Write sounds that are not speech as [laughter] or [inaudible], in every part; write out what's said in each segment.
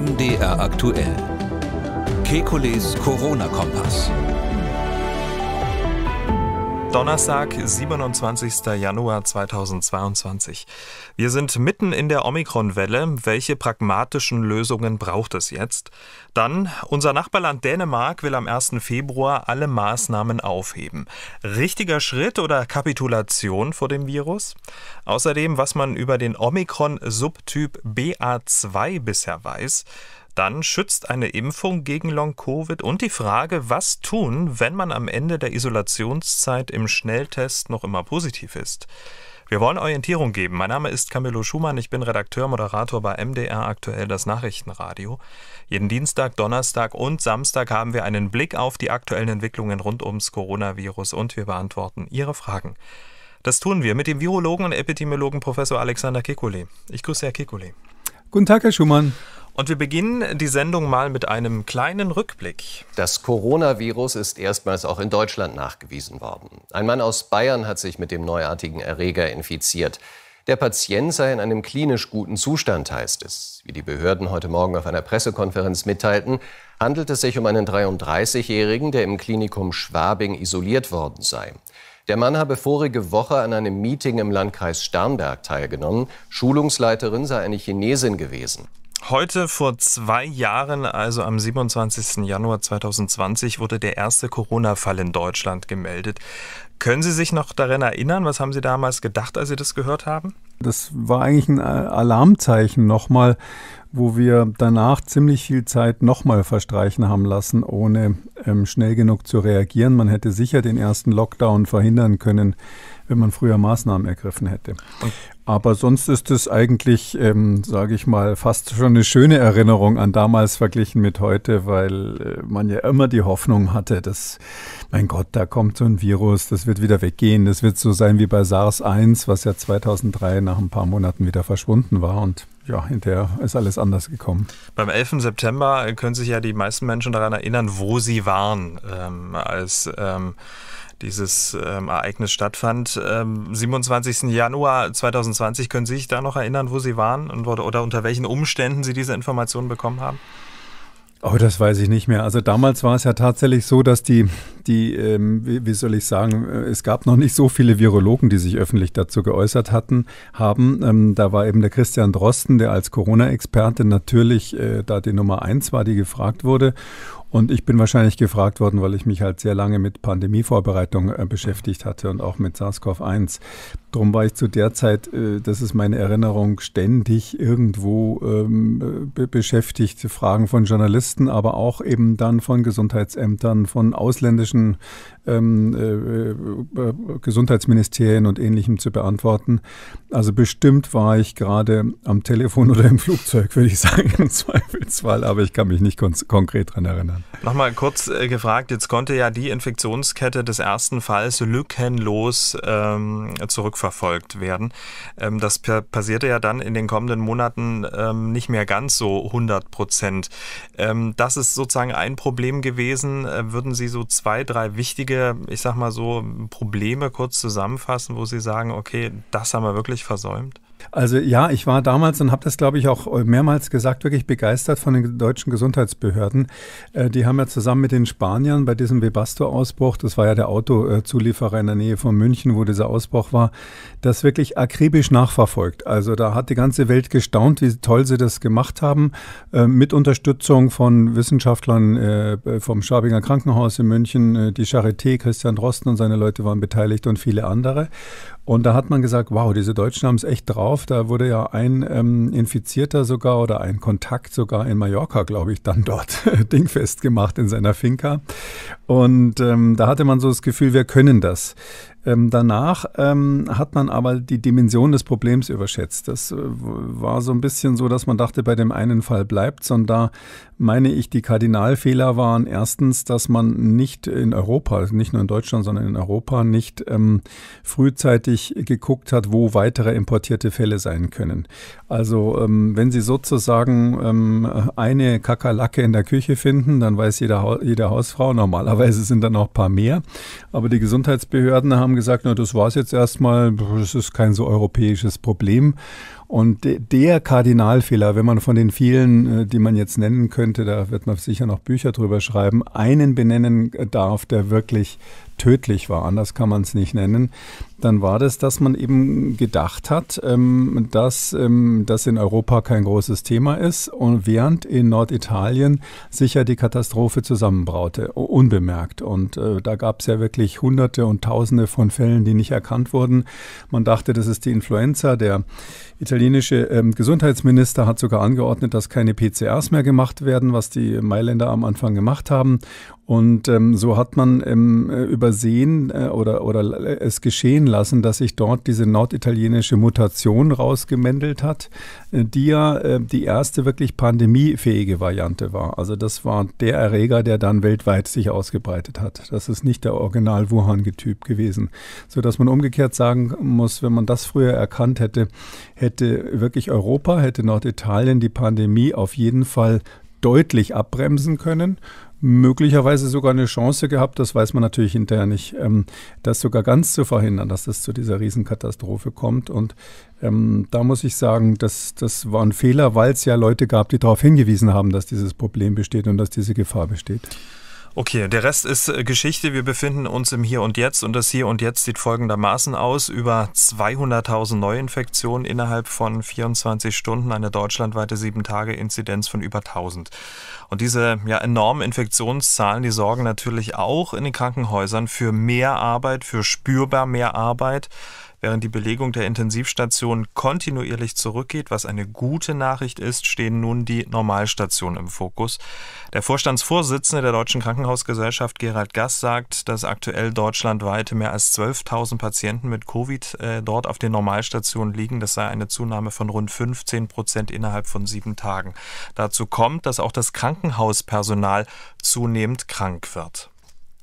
MDR aktuell. Kekules Corona-Kompass. Donnerstag, 27. Januar 2022. Wir sind mitten in der Omikron-Welle. Welche pragmatischen Lösungen braucht es jetzt? Dann, unser Nachbarland Dänemark will am 1. Februar alle Maßnahmen aufheben. Richtiger Schritt oder Kapitulation vor dem Virus? Außerdem, was man über den Omikron-Subtyp BA2 bisher weiß dann schützt eine Impfung gegen Long-Covid und die Frage, was tun, wenn man am Ende der Isolationszeit im Schnelltest noch immer positiv ist. Wir wollen Orientierung geben. Mein Name ist Camillo Schumann, ich bin Redakteur, Moderator bei MDR aktuell das Nachrichtenradio. Jeden Dienstag, Donnerstag und Samstag haben wir einen Blick auf die aktuellen Entwicklungen rund ums Coronavirus und wir beantworten Ihre Fragen. Das tun wir mit dem Virologen und Epidemiologen Professor Alexander Kekulé. Ich grüße Herr Kekulé. Guten Tag, Herr Schumann. Und wir beginnen die Sendung mal mit einem kleinen Rückblick. Das Coronavirus ist erstmals auch in Deutschland nachgewiesen worden. Ein Mann aus Bayern hat sich mit dem neuartigen Erreger infiziert. Der Patient sei in einem klinisch guten Zustand, heißt es. Wie die Behörden heute Morgen auf einer Pressekonferenz mitteilten, handelt es sich um einen 33-Jährigen, der im Klinikum Schwabing isoliert worden sei. Der Mann habe vorige Woche an einem Meeting im Landkreis Starnberg teilgenommen. Schulungsleiterin sei eine Chinesin gewesen. Heute vor zwei Jahren, also am 27. Januar 2020, wurde der erste Corona-Fall in Deutschland gemeldet. Können Sie sich noch daran erinnern? Was haben Sie damals gedacht, als Sie das gehört haben? Das war eigentlich ein Alarmzeichen nochmal, wo wir danach ziemlich viel Zeit nochmal verstreichen haben lassen, ohne ähm, schnell genug zu reagieren. Man hätte sicher den ersten Lockdown verhindern können wenn man früher Maßnahmen ergriffen hätte. Aber sonst ist es eigentlich, ähm, sage ich mal, fast schon eine schöne Erinnerung an damals verglichen mit heute, weil äh, man ja immer die Hoffnung hatte, dass, mein Gott, da kommt so ein Virus, das wird wieder weggehen, das wird so sein wie bei SARS-1, was ja 2003 nach ein paar Monaten wieder verschwunden war und ja, hinterher ist alles anders gekommen. Beim 11. September können sich ja die meisten Menschen daran erinnern, wo sie waren, ähm, als ähm, dieses ähm, Ereignis stattfand. Ähm, 27. Januar 2020, können Sie sich da noch erinnern, wo Sie waren und, oder, unter welchen Umständen Sie diese Informationen bekommen haben? Oh, das weiß ich nicht mehr. Also damals war es ja tatsächlich so, dass die, die ähm, wie, wie, soll ich sagen, äh, es gab noch nicht so viele Virologen, die sich öffentlich dazu geäußert hatten, haben. Ähm, da war eben der Christian Drosten, der als Corona-Experte natürlich äh, da die Nummer eins war, die gefragt wurde. Und ich bin wahrscheinlich gefragt worden, weil ich mich halt sehr lange mit Pandemievorbereitung äh, beschäftigt hatte und auch mit SARS-CoV-1. Drum war ich zu der Zeit, äh, das ist meine Erinnerung, ständig irgendwo ähm, äh, be beschäftigt. Fragen von Journalisten, aber auch eben dann von Gesundheitsämtern, von ausländischen ähm, äh, äh, Gesundheitsministerien und ähnlichem zu beantworten. Also bestimmt war ich gerade am Telefon oder im Flugzeug, würde ich sagen, im Zweifelsfall, aber ich kann mich nicht konkret daran erinnern. Nochmal kurz äh, gefragt, jetzt konnte ja die Infektionskette des ersten Falls lückenlos ähm, zurückverfolgt werden. Ähm, das passierte ja dann in den kommenden Monaten ähm, nicht mehr ganz so 100 Prozent. Ähm, das ist sozusagen ein Problem gewesen. Äh, würden Sie so zwei, drei wichtige einige, ich sag mal so, Probleme kurz zusammenfassen, wo Sie sagen, okay, das haben wir wirklich versäumt? Also ja, ich war damals und habe das, glaube ich, auch mehrmals gesagt, wirklich begeistert von den deutschen Gesundheitsbehörden. Äh, die haben ja zusammen mit den Spaniern bei diesem Webasto-Ausbruch, das war ja der Autozulieferer in der Nähe von München, wo dieser Ausbruch war, das wirklich akribisch nachverfolgt. Also da hat die ganze Welt gestaunt, wie toll sie das gemacht haben, äh, mit Unterstützung von Wissenschaftlern äh, vom Schabinger Krankenhaus in München, äh, die Charité, Christian Drosten und seine Leute waren beteiligt und viele andere. Und da hat man gesagt, wow, diese Deutschen haben es echt drauf. Da wurde ja ein ähm, Infizierter sogar oder ein Kontakt sogar in Mallorca, glaube ich, dann dort [laughs] dingfest gemacht in seiner Finca. Und ähm, da hatte man so das Gefühl, wir können das. Ähm, danach ähm, hat man aber die Dimension des Problems überschätzt. Das äh, war so ein bisschen so, dass man dachte, bei dem einen Fall bleibt, sondern da meine ich, die Kardinalfehler waren erstens, dass man nicht in Europa, also nicht nur in Deutschland, sondern in Europa nicht ähm, frühzeitig geguckt hat, wo weitere importierte Fälle sein können. Also ähm, wenn Sie sozusagen ähm, eine Kakerlacke in der Küche finden, dann weiß jeder, ha jede Hausfrau, normalerweise sind dann auch ein paar mehr. Aber die Gesundheitsbehörden haben gesagt, na, das war es jetzt erstmal, das ist kein so europäisches Problem. Und der Kardinalfehler, wenn man von den vielen, äh, die man jetzt nennen könnte, da wird man sicher noch Bücher drüber schreiben, einen benennen äh, darf, der wirklich tödlich war, anders kann man es nicht nennen, dann war das, dass man eben gedacht hat, ähm, dass ähm, das in Europa kein großes Thema ist und während in Norditalien sicher die Katastrophe zusammenbraute, unbemerkt. Und äh, da gab es ja wirklich Hunderte und Tausende von Fällen, die nicht erkannt wurden. Man dachte, das ist die Influenza. Der italienische ähm, Gesundheitsminister hat sogar angeordnet, dass keine PCRs mehr gemacht werden, was die Mailänder am Anfang gemacht haben. Und ähm, so hat man ähm, äh, übersehen äh, oder, oder äh, es geschehen lassen, dass sich dort diese norditalienische Mutation rausgemändelt hat, äh, die ja äh, die erste wirklich pandemiefähige Variante war. Also das war der Erreger, der dann weltweit sich ausgebreitet hat. Das ist nicht der Original Wuhan-Typ gewesen. So dass man umgekehrt sagen muss, wenn man das früher erkannt hätte, hätte wirklich Europa, hätte Norditalien die Pandemie auf jeden Fall deutlich abbremsen können möglicherweise sogar eine Chance gehabt, das weiß man natürlich hinterher nicht, ähm, das sogar ganz zu verhindern, dass es zu dieser Riesenkatastrophe kommt. Und ähm, da muss ich sagen, das, das war ein Fehler, weil es ja Leute gab, die darauf hingewiesen haben, dass dieses Problem besteht und dass diese Gefahr besteht. Okay, der Rest ist äh, Geschichte. Wir befinden uns im Hier und Jetzt und das Hier und Jetzt sieht folgendermaßen aus. Über 200.000 Neuinfektionen innerhalb von 24 Stunden, eine deutschlandweite 7-Tage-Inzidenz von über 1000. Und diese ja, enormen Infektionszahlen, die sorgen natürlich auch in den Krankenhäusern für mehr Arbeit, für spürbar mehr Arbeit. Während die Belegung der Intensivstationen kontinuierlich zurückgeht, was eine gute Nachricht ist, stehen nun die Normalstationen im Fokus. Der Vorstandsvorsitzende der Deutschen Krankenhausgesellschaft Gerald Gass sagt, dass aktuell deutschlandweit mehr als 12.000 Patienten mit Covid äh, dort auf den Normalstationen liegen. Das sei eine Zunahme von rund 15 Prozent innerhalb von sieben Tagen. Dazu kommt, dass auch das Krankenhauspersonal zunehmend krank wird.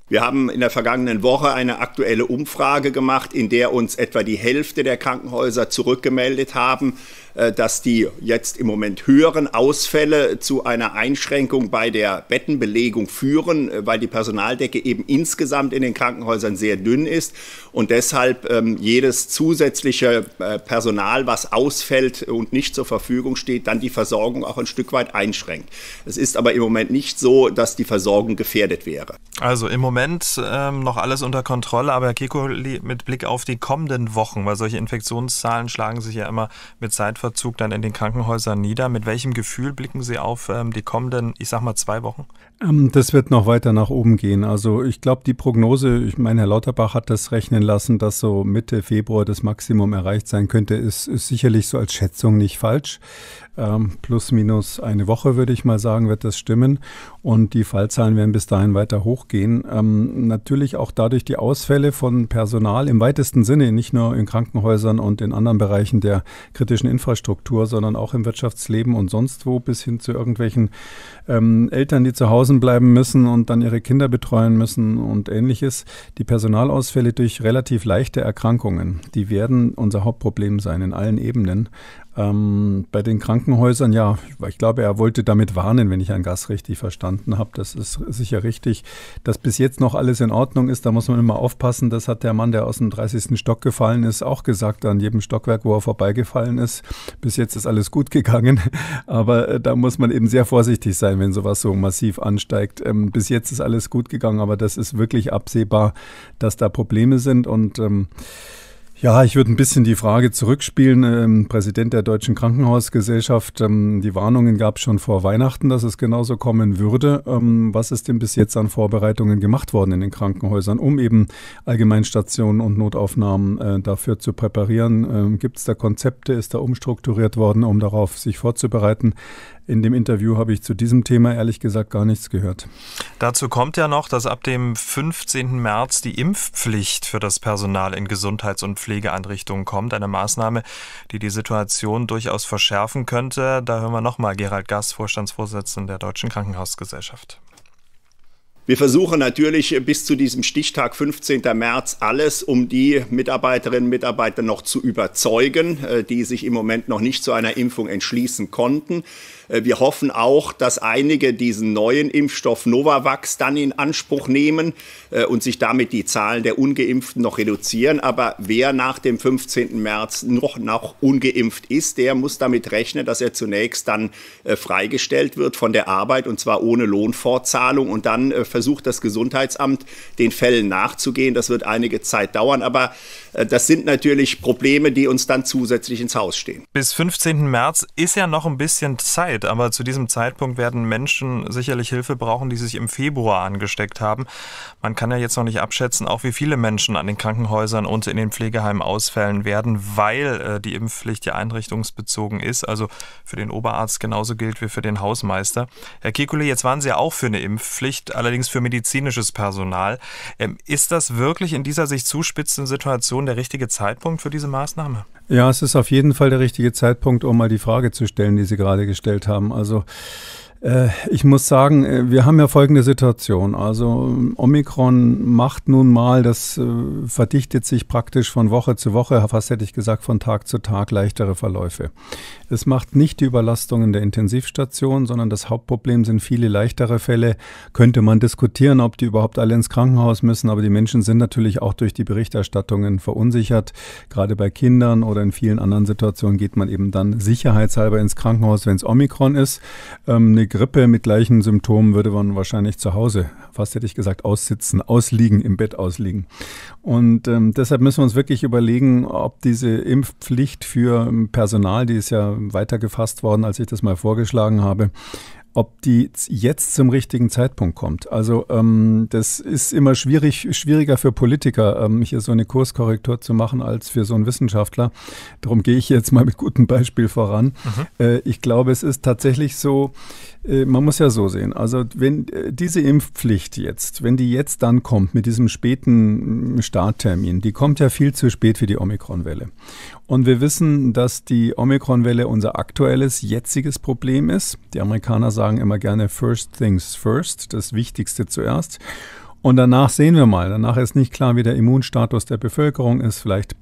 Wir haben in der vergangenen Woche eine aktuelle Umfrage gemacht, in der uns etwa die Hälfte der Krankenhäuser zurückgemeldet haben, äh, dass die jetzt im Moment höheren Ausfälle zu einer Einschränkung bei der Bettenbelegung führen, äh, weil die Personaldecke eben insgesamt in den Krankenhäusern sehr dünn ist und deshalb ähm, jedes zusätzliche äh, Personal, was ausfällt und nicht zur Verfügung steht, dann die Versorgung auch ein Stück weit einschränkt. Es ist aber im Moment nicht so, dass die Versorgung gefährdet wäre. Also im Moment Moment ähm, noch alles unter Kontrolle, aber Herr Kekoli, mit Blick auf die kommenden Wochen, weil solche Infektionszahlen schlagen sich ja immer mit Zeitverzug dann in den Krankenhäusern nieder. Mit welchem Gefühl blicken Sie auf ähm, die kommenden, ich sag mal, zwei Wochen? Ähm, das wird noch weiter nach oben gehen. Also ich glaube, die Prognose, ich meine, Herr Lauterbach hat das rechnen lassen, dass so Mitte Februar das Maximum erreicht sein könnte, ist, ist sicherlich so als Schätzung nicht falsch. Ähm, plus minus eine Woche, würde ich mal sagen, wird das stimmen. Und die Fallzahlen werden bis dahin weiter hochgehen. Ähm, natürlich auch dadurch die Ausfälle von Personal im weitesten Sinne, nicht nur in Krankenhäusern und in anderen Bereichen der kritischen Infrastruktur, sondern auch im Wirtschaftsleben und sonst wo, bis hin zu irgendwelchen ähm, Eltern, die zu Hause bleiben müssen und dann ihre Kinder betreuen müssen und ähnliches. Die Personalausfälle durch relativ leichte Erkrankungen, die werden unser Hauptproblem sein in allen Ebenen. Ähm, bei den Krankenhäusern, ja, ich glaube, er wollte damit warnen, wenn ich Herrn Gass richtig verstanden habe. Das ist sicher richtig, dass bis jetzt noch alles in Ordnung ist. Da muss man immer aufpassen. Das hat der Mann, der aus dem 30. Stock gefallen ist, auch gesagt, an jedem Stockwerk, wo er vorbeigefallen ist. Bis jetzt ist alles gut gegangen. [laughs] Aber äh, da muss man eben sehr vorsichtig sein, wenn sowas so massiv ansteigt. Ähm, bis jetzt ist alles gut gegangen, aber das ist wirklich absehbar, dass da Probleme sind und ähm, ja, ich würde ein bisschen die Frage zurückspielen. Ähm, Präsident der Deutschen Krankenhausgesellschaft, ähm, die Warnungen gab es schon vor Weihnachten, dass es genauso kommen würde. Ähm, was ist denn bis jetzt an Vorbereitungen gemacht worden in den Krankenhäusern, um eben Allgemeinstationen und Notaufnahmen äh, dafür zu präparieren? Ähm, Gibt es da Konzepte? Ist da umstrukturiert worden, um darauf sich vorzubereiten? In dem Interview habe ich zu diesem Thema ehrlich gesagt gar nichts gehört. Dazu kommt ja noch, dass ab dem 15. März die Impfpflicht für das Personal in Gesundheits- und Pflegeeinrichtungen kommt. Eine Maßnahme, die die Situation durchaus verschärfen könnte. Da hören wir nochmal Gerald Gass, Vorstandsvorsitzender der Deutschen Krankenhausgesellschaft. Wir versuchen natürlich bis zu diesem Stichtag 15. März alles, um die Mitarbeiterinnen und Mitarbeiter noch zu überzeugen, äh, die sich im Moment noch nicht zu einer Impfung entschließen konnten. Äh, wir hoffen auch, dass einige diesen neuen Impfstoff Novavax dann in Anspruch nehmen äh, und sich damit die Zahlen der Ungeimpften noch reduzieren. Aber wer nach dem 15. März noch, noch ungeimpft ist, der muss damit rechnen, dass er zunächst dann äh, freigestellt wird von der Arbeit und zwar ohne Lohnfortzahlung. Und dann versucht das Gesundheitsamt, den Fällen nachzugehen. Das wird einige Zeit dauern. Aber äh, das sind natürlich Probleme, die uns dann zusätzlich ins Haus stehen. Bis 15. März ist ja noch ein bisschen Zeit, aber zu diesem Zeitpunkt werden Menschen sicherlich Hilfe brauchen, die sich im Februar angesteckt haben. Man kann ja jetzt noch nicht abschätzen, auch wie viele Menschen an den Krankenhäusern und in den Pflegeheimen ausfällen werden, weil äh, die Impfpflicht ja einrichtungsbezogen ist. Also für den Oberarzt genauso gilt wie für den Hausmeister. Herr Kekulé, jetzt waren Sie ja auch für eine Impfpflicht, allerdings für medizinisches Personal. Ähm, ist das wirklich in dieser sich zuspitzenden Situation Diskussion der richtige Zeitpunkt für diese Maßnahme? Ja, es ist auf jeden Fall der richtige Zeitpunkt, um mal die Frage zu stellen, die Sie gerade gestellt haben. Also äh, ich muss sagen, äh, wir haben ja folgende Situation. Also Omikron macht nun mal, das äh, verdichtet sich praktisch von Woche zu Woche, fast hätte ich gesagt, von Tag zu Tag leichtere Verläufe. Es macht nicht die Überlastung in der Intensivstation, sondern das Hauptproblem sind viele leichtere Fälle. Könnte man diskutieren, ob die überhaupt alle ins Krankenhaus müssen, aber die Menschen sind natürlich auch durch die Berichterstattungen verunsichert. Gerade bei Kindern oder in vielen anderen Situationen geht man eben dann sicherheitshalber ins Krankenhaus, wenn es Omikron ist. Ähm, eine Grippe mit gleichen Symptomen würde man wahrscheinlich zu Hause, fast hätte ich gesagt, aussitzen, ausliegen, im Bett ausliegen. Und ähm, deshalb müssen wir uns wirklich überlegen, ob diese Impfpflicht für Personal, die ist ja weiter gefasst worden, als ich das mal vorgeschlagen habe, ob die jetzt zum richtigen Zeitpunkt kommt. Also ähm, das ist immer schwierig, schwieriger für Politiker, ähm, hier so eine Kurskorrektur zu machen, als für so einen Wissenschaftler. Darum gehe ich jetzt mal mit gutem Beispiel voran. Mhm. Äh, ich glaube, es ist tatsächlich so, äh, man muss ja so sehen, also wenn äh, diese Impfpflicht jetzt, wenn die jetzt dann kommt mit diesem späten Starttermin, die kommt ja viel zu spät für die Omikronwelle. Und wir wissen, dass die Omikronwelle unser aktuelles, jetziges Problem ist. Die Amerikaner sagen, sagen immer gerne First Things First, das Wichtigste zuerst. Und danach sehen wir mal. Danach ist nicht klar, wie der Immunstatus der Bevölkerung ist. Vielleicht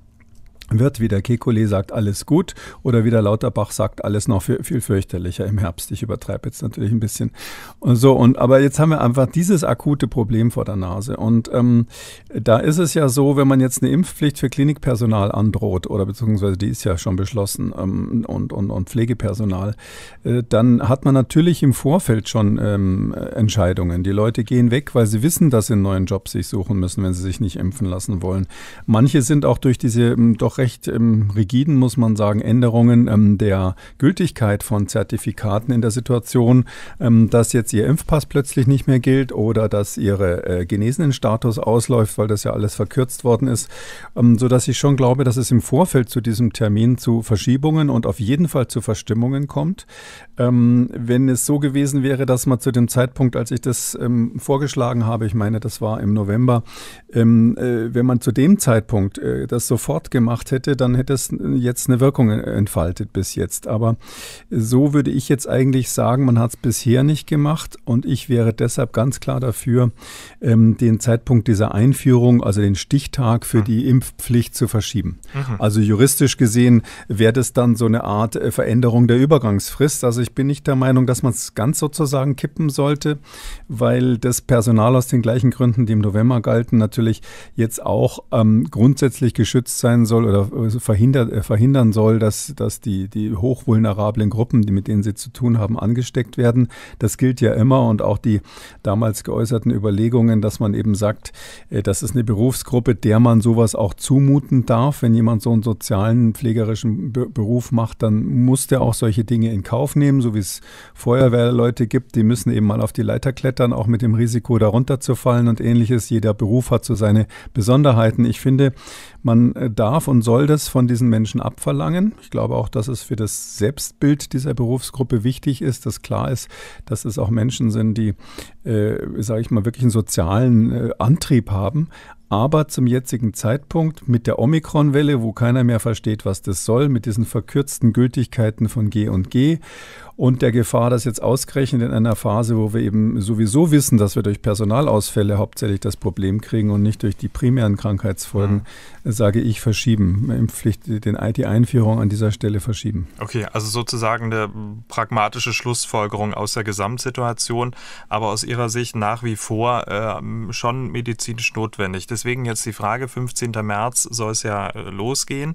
wird, wie der Kekulé sagt, alles gut oder wie der Lauterbach sagt, alles noch viel, viel fürchterlicher im Herbst. Ich übertreibe jetzt natürlich ein bisschen. Und so, und aber jetzt haben wir einfach dieses akute Problem vor der Nase. Und ähm, da ist es ja so, wenn man jetzt eine Impfpflicht für Klinikpersonal androht, oder beziehungsweise die ist ja schon beschlossen, ähm, und, und, und Pflegepersonal, äh, dann hat man natürlich im Vorfeld schon ähm, Entscheidungen. Die Leute gehen weg, weil sie wissen, dass sie einen neuen Job sich suchen müssen, wenn sie sich nicht impfen lassen wollen. Manche sind auch durch diese ähm, doch recht ähm, rigiden, muss man sagen, Änderungen ähm, der Gültigkeit von Zertifikaten in der Situation, ähm, dass jetzt Ihr Impfpass plötzlich nicht mehr gilt oder dass Ihre äh, genesenen Status ausläuft, weil das ja alles verkürzt worden ist, ähm, sodass ich schon glaube, dass es im Vorfeld zu diesem Termin zu Verschiebungen und auf jeden Fall zu Verstimmungen kommt. Ähm, wenn es so gewesen wäre, dass man zu dem Zeitpunkt, als ich das ähm, vorgeschlagen habe, ich meine, das war im November, ähm, äh, wenn man zu dem Zeitpunkt äh, das sofort gemacht gemacht hätte, dann hätte es jetzt eine Wirkung entfaltet bis jetzt. Aber so würde ich jetzt eigentlich sagen, man hat es bisher nicht gemacht und ich wäre deshalb ganz klar dafür, ähm, den Zeitpunkt dieser Einführung, also den Stichtag für mhm. die Impfpflicht zu verschieben. Mhm. Also juristisch gesehen wäre das dann so eine Art äh, Veränderung der Übergangsfrist. Also ich bin nicht der Meinung, dass man es ganz sozusagen kippen sollte, weil das Personal aus den gleichen Gründen, die im November galten, natürlich jetzt auch ähm, grundsätzlich geschützt sein soll oder oder äh, verhindert, äh, verhindern soll, dass, dass die, die hochvulnerablen Gruppen, die mit denen sie zu tun haben, angesteckt werden. Das gilt ja immer und auch die damals geäußerten Überlegungen, dass man eben sagt, äh, das ist eine Berufsgruppe, der man sowas auch zumuten darf. Wenn jemand so einen sozialen, pflegerischen Beruf macht, dann muss der auch solche Dinge in Kauf nehmen, so wie es Feuerwehrleute gibt, die müssen eben mal auf die Leiter klettern, auch mit dem Risiko darunter zu fallen und ähnliches. Jeder Beruf hat so seine Besonderheiten. Ich finde, man darf und soll das von diesen Menschen abverlangen. Ich glaube auch, dass es für das Selbstbild dieser Berufsgruppe wichtig ist, dass klar ist, dass es auch Menschen sind, die, äh, sage ich mal, wirklich einen sozialen äh, Antrieb haben. Aber zum jetzigen Zeitpunkt mit der Omikron-Welle, wo keiner mehr versteht, was das soll, mit diesen verkürzten Gültigkeiten von G und G und der Gefahr, dass jetzt ausgerechnet in einer Phase, wo wir eben sowieso wissen, dass wir durch Personalausfälle hauptsächlich das Problem kriegen und nicht durch die primären Krankheitsfolgen, mhm. sage ich, verschieben. Impfpflicht, den, die Einführung an dieser Stelle verschieben. Okay, also sozusagen eine pragmatische Schlussfolgerung aus der Gesamtsituation, aber aus Ihrer Sicht nach wie vor äh, schon medizinisch notwendig. Deswegen jetzt die Frage, 15. März soll es ja äh, losgehen.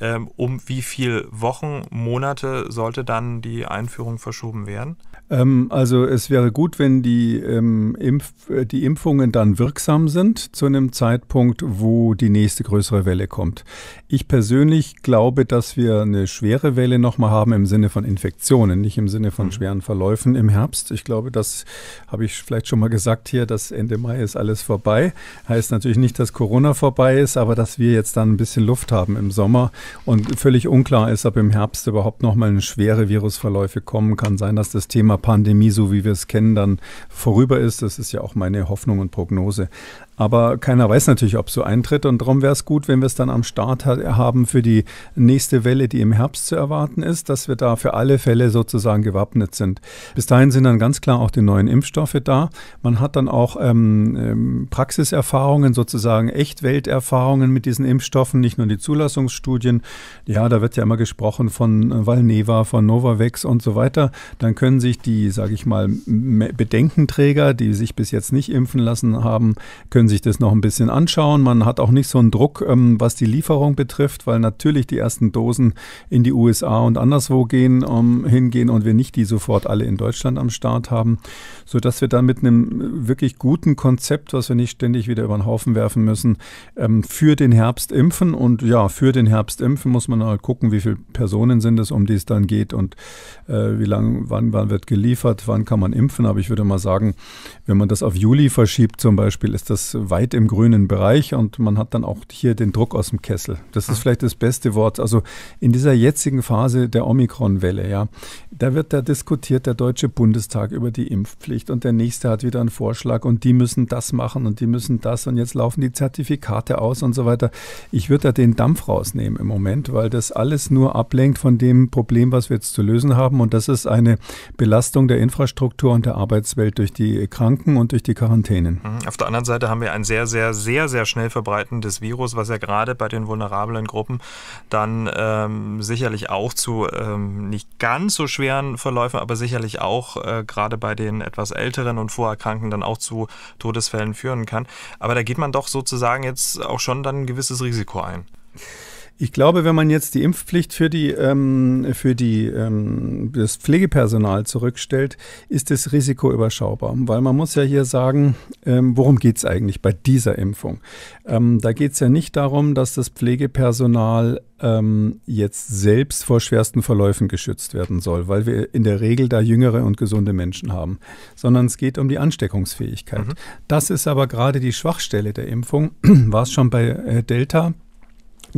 Ähm, um wie viele Wochen, Monate sollte dann die Einführung Einführung verschoben werden. Ähm, also es wäre gut, wenn die, ähm, Impf äh, die Impfungen dann wirksam sind zu einem Zeitpunkt, wo die nächste größere Welle kommt. Ich persönlich glaube, dass wir eine schwere Welle nochmal haben im Sinne von Infektionen, nicht im Sinne von mhm. schweren Verläufen im Herbst. Ich glaube, das habe ich vielleicht schon mal gesagt hier, dass Ende Mai ist alles vorbei. Heißt natürlich nicht, dass Corona vorbei ist, aber dass wir jetzt dann ein bisschen Luft haben im Sommer und völlig unklar ist, ob im Herbst überhaupt nochmal eine schwere Virusverläufe kommen. Kann sein, dass das Thema Corona-Pandemie, so wie wir es kennen, dann vorüber ist. Das ist ja auch meine Hoffnung und Prognose. Aber keiner weiß natürlich, ob es so eintritt. Und darum wäre es gut, wenn wir es dann am Start haben für die nächste Welle, die im Herbst zu erwarten ist, dass wir da für alle Fälle sozusagen gewappnet sind. Bis dahin sind dann ganz klar auch die neuen Impfstoffe da. Man hat dann auch ähm, ähm Praxiserfahrungen, sozusagen Echtwelterfahrungen mit diesen Impfstoffen, nicht nur die Zulassungsstudien. Ja, da wird ja immer gesprochen von Valneva, von Novavax und so weiter. Dann können sich die, sage ich mal, Bedenkenträger, die sich bis jetzt nicht impfen lassen haben, können können sich das noch ein bisschen anschauen. Man hat auch nicht so einen Druck, ähm, was die Lieferung betrifft, weil natürlich die ersten Dosen in die USA und anderswo gehen, um, ähm, hingehen und wir nicht die sofort alle in Deutschland am Start haben, sodass wir dann mit einem wirklich guten Konzept, was wir nicht ständig wieder über den Haufen werfen müssen, ähm, für den Herbst impfen. Und ja, für den Herbst impfen muss man halt gucken, wie viele Personen sind es, um die es dann geht und äh, wie lange, wann, wann wird geliefert, wann kann man impfen. Aber ich würde mal sagen, wenn man das auf Juli verschiebt zum Beispiel, ist das weit im grünen Bereich und man hat dann auch hier den Druck aus dem Kessel. Das ist ah. vielleicht das beste Wort. Also in dieser jetzigen Phase der Omikron-Welle, ja, da wird da diskutiert der Deutsche Bundestag über die Impfpflicht und der nächste hat wieder einen Vorschlag und die müssen das machen und die müssen das und jetzt laufen die Zertifikate aus und so weiter. Ich würde da den Dampf rausnehmen im Moment, weil das alles nur ablenkt von dem Problem, was wir jetzt zu lösen haben und das ist eine Belastung der Infrastruktur und der Arbeitswelt durch die Kranken und durch die Quarantänen. Mhm. Auf der anderen Seite haben wir wir ein sehr, sehr, sehr, sehr schnell verbreitendes Virus, was ja gerade bei den vulnerablen Gruppen dann ähm, sicherlich auch zu ähm, nicht ganz so schweren Verläufen, aber sicherlich auch äh, gerade bei den etwas älteren und Vorerkrankten dann auch zu Todesfällen führen kann. Aber da geht man doch sozusagen jetzt auch schon dann ein gewisses Risiko ein. Ich glaube, wenn man jetzt die Impfpflicht für die ähm, für die ähm, das Pflegepersonal zurückstellt, ist das Risiko überschaubar, weil man muss ja hier sagen, ähm, worum geht es eigentlich bei dieser Impfung? Ähm, da geht es ja nicht darum, dass das Pflegepersonal ähm, jetzt selbst vor schwersten Verläufen geschützt werden soll, weil wir in der Regel da jüngere und gesunde Menschen haben, sondern es geht um die Ansteckungsfähigkeit. Mhm. Das ist aber gerade die Schwachstelle der Impfung. [clears throat] War es schon bei äh, Delta?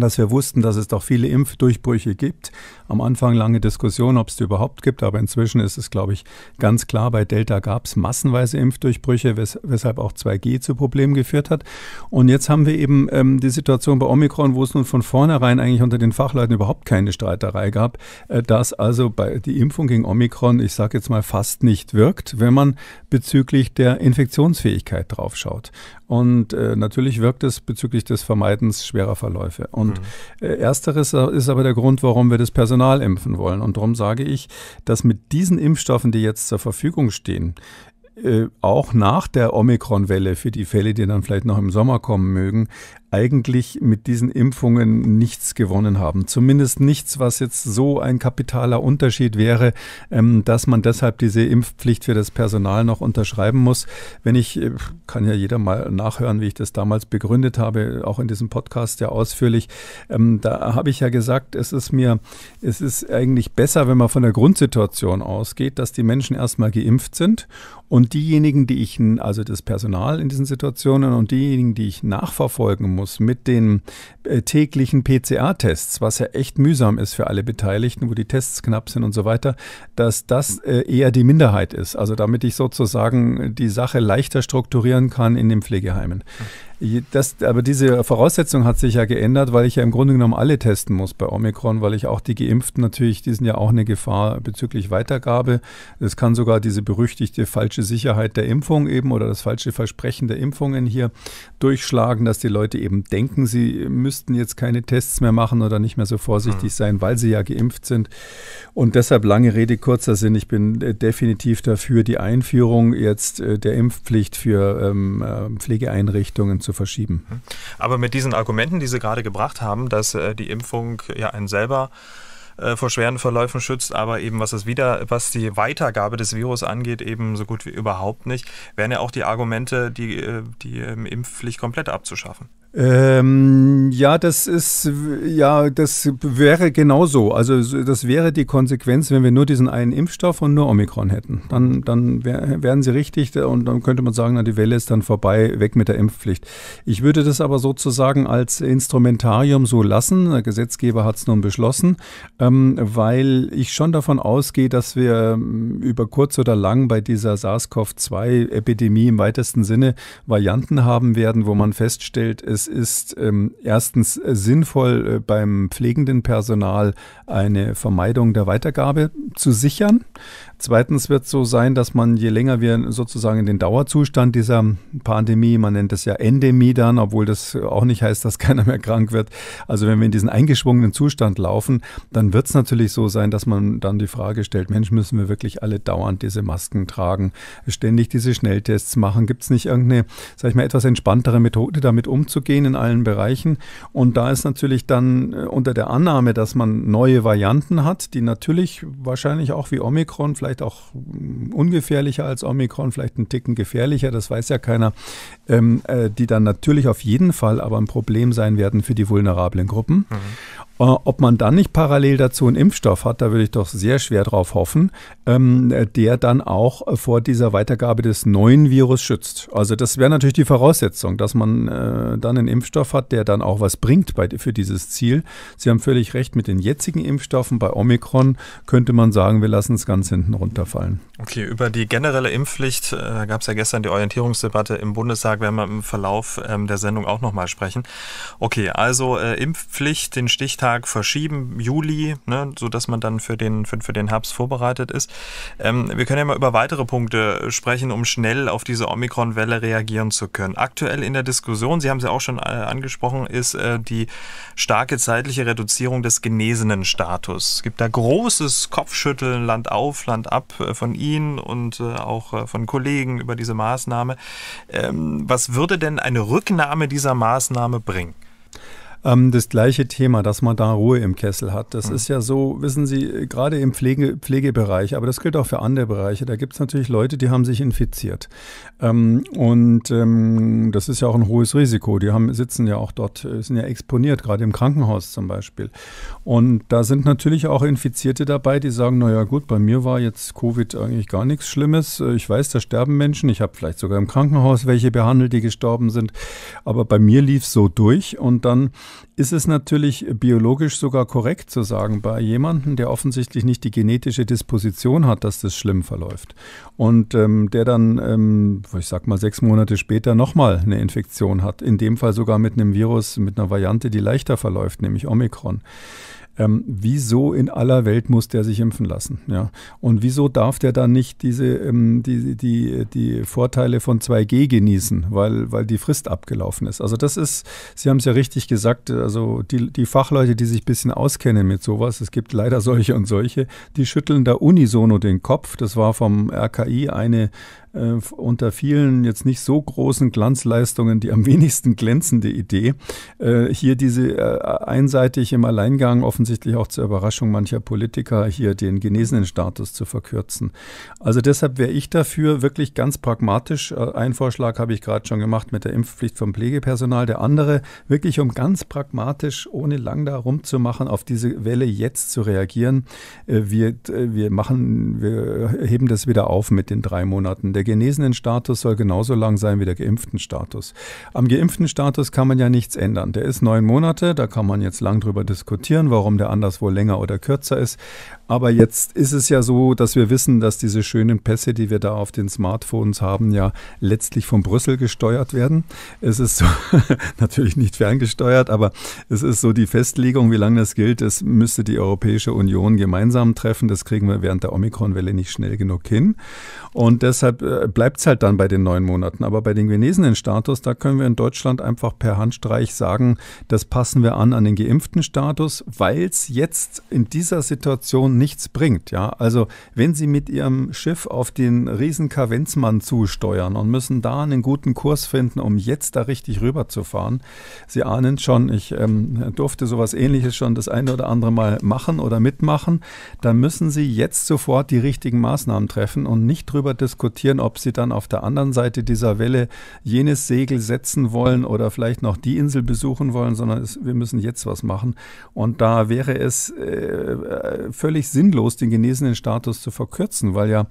dass wir wussten, dass es doch viele Impfdurchbrüche gibt am Anfang lange Diskussion, ob es die überhaupt gibt, aber inzwischen ist es, glaube ich, ganz klar, bei Delta gab es massenweise Impfdurchbrüche, wes weshalb auch 2G zu Problemen geführt hat. Und jetzt haben wir eben ähm, die Situation bei Omikron, wo es nun von vornherein eigentlich unter den Fachleuten überhaupt keine Streiterei gab, äh, dass also bei, die Impfung gegen Omikron, ich sage jetzt mal, fast nicht wirkt, wenn man bezüglich der Infektionsfähigkeit draufschaut. Und äh, natürlich wirkt es bezüglich des Vermeidens schwerer Verläufe. Und mhm. äh, ersteres äh, ist aber der Grund, warum wir das Personal optional impfen wollen. Und darum sage ich, dass mit diesen Impfstoffen, die jetzt zur Verfügung stehen, äh, auch nach der Omikron-Welle, für die Fälle, die dann vielleicht noch im Sommer kommen mögen, eigentlich mit diesen Impfungen nichts gewonnen haben. Zumindest nichts, was jetzt so ein kapitaler Unterschied wäre, ähm, dass man deshalb diese Impfpflicht für das Personal noch unterschreiben muss. Wenn ich, äh, kann ja jeder mal nachhören, wie ich das damals begründet habe, auch in diesem Podcast ja ausführlich. Ähm, da habe ich ja gesagt, es ist mir, es ist eigentlich besser, wenn man von der Grundsituation ausgeht, dass die Menschen erstmal geimpft sind und diejenigen, die ich, also das Personal in diesen Situationen und diejenigen, die ich nachverfolgen muss, muss mit den äh, täglichen PCA-Tests, was ja echt mühsam ist für alle Beteiligten, wo die Tests knapp sind und so weiter, dass das äh, eher die Minderheit ist. Also damit ich sozusagen die Sache leichter strukturieren kann in den Pflegeheimen. Das, aber diese Voraussetzung hat sich ja geändert, weil ich ja im Grunde genommen alle testen muss bei Omikron, weil ich auch die Geimpften natürlich, die sind ja auch eine Gefahr bezüglich Weitergabe. Es kann sogar diese berüchtigte falsche Sicherheit der Impfung eben oder das falsche Versprechen der Impfungen hier durchschlagen, dass die Leute eben denken, sie müssten jetzt keine Tests mehr machen oder nicht mehr so vorsichtig hm. sein, weil sie ja geimpft sind. Und deshalb lange Rede, kurzer Sinn. Ich bin äh, definitiv dafür, die Einführung jetzt äh, der Impfpflicht für ähm, äh, Pflegeeinrichtungen zu verschieben. Mhm. Aber mit diesen Argumenten, die Sie gerade gebracht haben, dass äh, die Impfung ja einen selber äh, vor schweren Verläufen schützt, aber eben was es wieder, was die Weitergabe des Virus angeht, eben so gut wie überhaupt nicht, wären ja auch die Argumente, die, äh, die ähm, Impfpflicht komplett abzuschaffen. Ähm, ja, das ist ja, das wäre genauso. Also das wäre die Konsequenz, wenn wir nur diesen einen Impfstoff und nur Omikron hätten. Dann, dann wär, wären sie richtig äh, und dann könnte man sagen, na, die Welle ist dann vorbei, weg mit der Impfpflicht. Ich würde das aber sozusagen als Instrumentarium so lassen. Der Gesetzgeber hat es nun beschlossen, ähm, weil ich schon davon ausgehe, dass wir ähm, über kurz oder lang bei dieser SARS-CoV-2-Epidemie im weitesten Sinne Varianten haben werden, wo man feststellt, es es ist ähm, erstens äh, sinnvoll, äh, beim pflegenden Personal eine Vermeidung der Weitergabe zu sichern Zweitens wird es so sein, dass man, je länger wir sozusagen in den Dauerzustand dieser Pandemie, man nennt es ja Endemie dann, obwohl das auch nicht heißt, dass [laughs] keiner mehr krank wird, also wenn wir in diesen eingeschwungenen Zustand laufen, dann wird es natürlich so sein, dass man dann die Frage stellt, Mensch, müssen wir wirklich alle dauernd diese Masken tragen, ständig diese Schnelltests machen? Gibt es nicht irgendeine, sag ich mal, etwas entspanntere Methode, damit umzugehen in allen Bereichen? Und da ist natürlich dann äh, unter der Annahme, dass man neue Varianten hat, die natürlich wahrscheinlich auch wie Omikron vielleicht vielleicht auch hm, ungefährlicher als Omikron, vielleicht ein Ticken gefährlicher, das weiß ja keiner, ähm, äh, die dann natürlich auf jeden Fall aber ein Problem sein werden für die vulnerablen Gruppen. Mhm. Äh, ob man dann nicht parallel dazu einen Impfstoff hat, da würde ich doch sehr schwer drauf hoffen, ähm, der dann auch äh, vor dieser Weitergabe des neuen Virus schützt. Also das wäre natürlich die Voraussetzung, dass man äh, dann einen Impfstoff hat, der dann auch was bringt für dieses Ziel. Sie haben völlig recht, mit den jetzigen Impfstoffen bei Omikron könnte man sagen, wir lassen es ganz hinten runterfallen. Okay, über die generelle Impfpflicht äh, gab es ja gestern die Orientierungsdebatte im Bundestag, werden wir im Verlauf ähm, der Sendung auch nochmal sprechen. Okay, also äh, Impfpflicht, den Stichtag Stichtag verschieben, Juli, ne, sodass man dann für den, für, für den Herbst vorbereitet ist. Ähm, wir können ja mal über weitere Punkte äh, sprechen, um schnell auf diese Omikron-Welle reagieren zu können. Aktuell in der Diskussion, Sie haben es ja auch schon äh, angesprochen, ist äh, die starke zeitliche Reduzierung des genesenen Status. Es gibt da großes Kopfschütteln, Land auf, Land ab äh, von Ihnen und äh, auch von Kollegen über diese Maßnahme. Ähm, was würde denn eine Rücknahme dieser Maßnahme bringen? Ähm, das gleiche Thema, dass man da Ruhe im Kessel hat. Das mhm. ist ja so, wissen Sie, äh, gerade im Pflege, Pflegebereich, aber das gilt auch für andere Bereiche. Da gibt es natürlich Leute, die haben sich infiziert. Ähm, und ähm, das ist ja auch ein hohes Risiko. Die haben, sitzen ja auch dort, äh, sind ja exponiert, gerade im Krankenhaus zum Beispiel. Und da sind natürlich auch Infizierte dabei, die sagen, naja gut, bei mir war jetzt Covid eigentlich gar nichts Schlimmes. Äh, ich weiß, da sterben Menschen. Ich habe vielleicht sogar im Krankenhaus welche behandelt, die gestorben sind. Aber bei mir lief es so durch und dann ist es natürlich biologisch sogar korrekt zu sagen, bei jemandem, der offensichtlich nicht die genetische Disposition hat, dass das schlimm verläuft und ähm, der dann, ähm, ich sag mal, sechs Monate später nochmal eine Infektion hat, in dem Fall sogar mit einem Virus, mit einer Variante, die leichter verläuft, nämlich Omikron ähm, wieso in aller Welt muss der sich impfen lassen? Ja? Und wieso darf der dann nicht diese, ähm, die, die, die Vorteile von 2G genießen, weil, weil die Frist abgelaufen ist? Also das ist, Sie haben es ja richtig gesagt, also die, die Fachleute, die sich ein bisschen auskennen mit sowas, es gibt leider solche und solche, die schütteln da unisono den Kopf. Das war vom RKI eine äh, unter vielen jetzt nicht so großen Glanzleistungen die am [laughs] wenigsten glänzende Idee, äh, hier diese äh, einseitig im Alleingang offensichtlich auch zur Überraschung mancher Politiker hier den Genesenenstatus zu verkürzen. Also deshalb wäre ich dafür wirklich ganz pragmatisch. Äh, Ein Vorschlag habe ich gerade schon gemacht mit der Impfpflicht vom Pflegepersonal, der andere wirklich um ganz pragmatisch, ohne lang da rumzumachen, auf diese Welle jetzt zu reagieren. Äh, wir, äh, wir machen, wir heben das wieder auf mit den drei Monaten der genesenen Status soll genauso lang sein wie der geimpften Status. Am geimpften Status kann man ja nichts ändern. Der ist neun Monate, da kann man jetzt lang drüber diskutieren, warum der anderswo länger oder kürzer ist. Aber jetzt ist es ja so, dass wir wissen, dass diese schönen Pässe, die wir da auf den Smartphones haben, ja letztlich von Brüssel gesteuert werden. Es ist so, [laughs] natürlich nicht ferngesteuert, aber es ist so die Festlegung, wie lange das gilt. Das müsste die Europäische Union gemeinsam treffen. Das kriegen wir während der Omikron-Welle nicht schnell genug hin. Und deshalb äh, bleibt es halt dann bei den neun Monaten. Aber bei den genesenen Status, da können wir in Deutschland einfach per Handstreich sagen, das passen wir an an den geimpften Status, weil es jetzt in dieser Situation nichts bringt. Ja? Also wenn Sie mit Ihrem Schiff auf den riesen Kavenzmann zusteuern und müssen da einen guten Kurs finden, um jetzt da richtig rüberzufahren. Sie ahnen schon, ich ähm, durfte sowas ähnliches schon das eine oder andere Mal machen oder mitmachen. Dann müssen Sie jetzt sofort die richtigen Maßnahmen treffen und nicht darüber diskutieren, ob Sie dann auf der anderen Seite dieser Welle jenes Segel setzen wollen oder vielleicht noch die Insel besuchen wollen, sondern es, wir müssen jetzt was machen. Und da wäre es äh, äh völlig völlig sinnlos, den genesenen Status zu verkürzen, weil ja,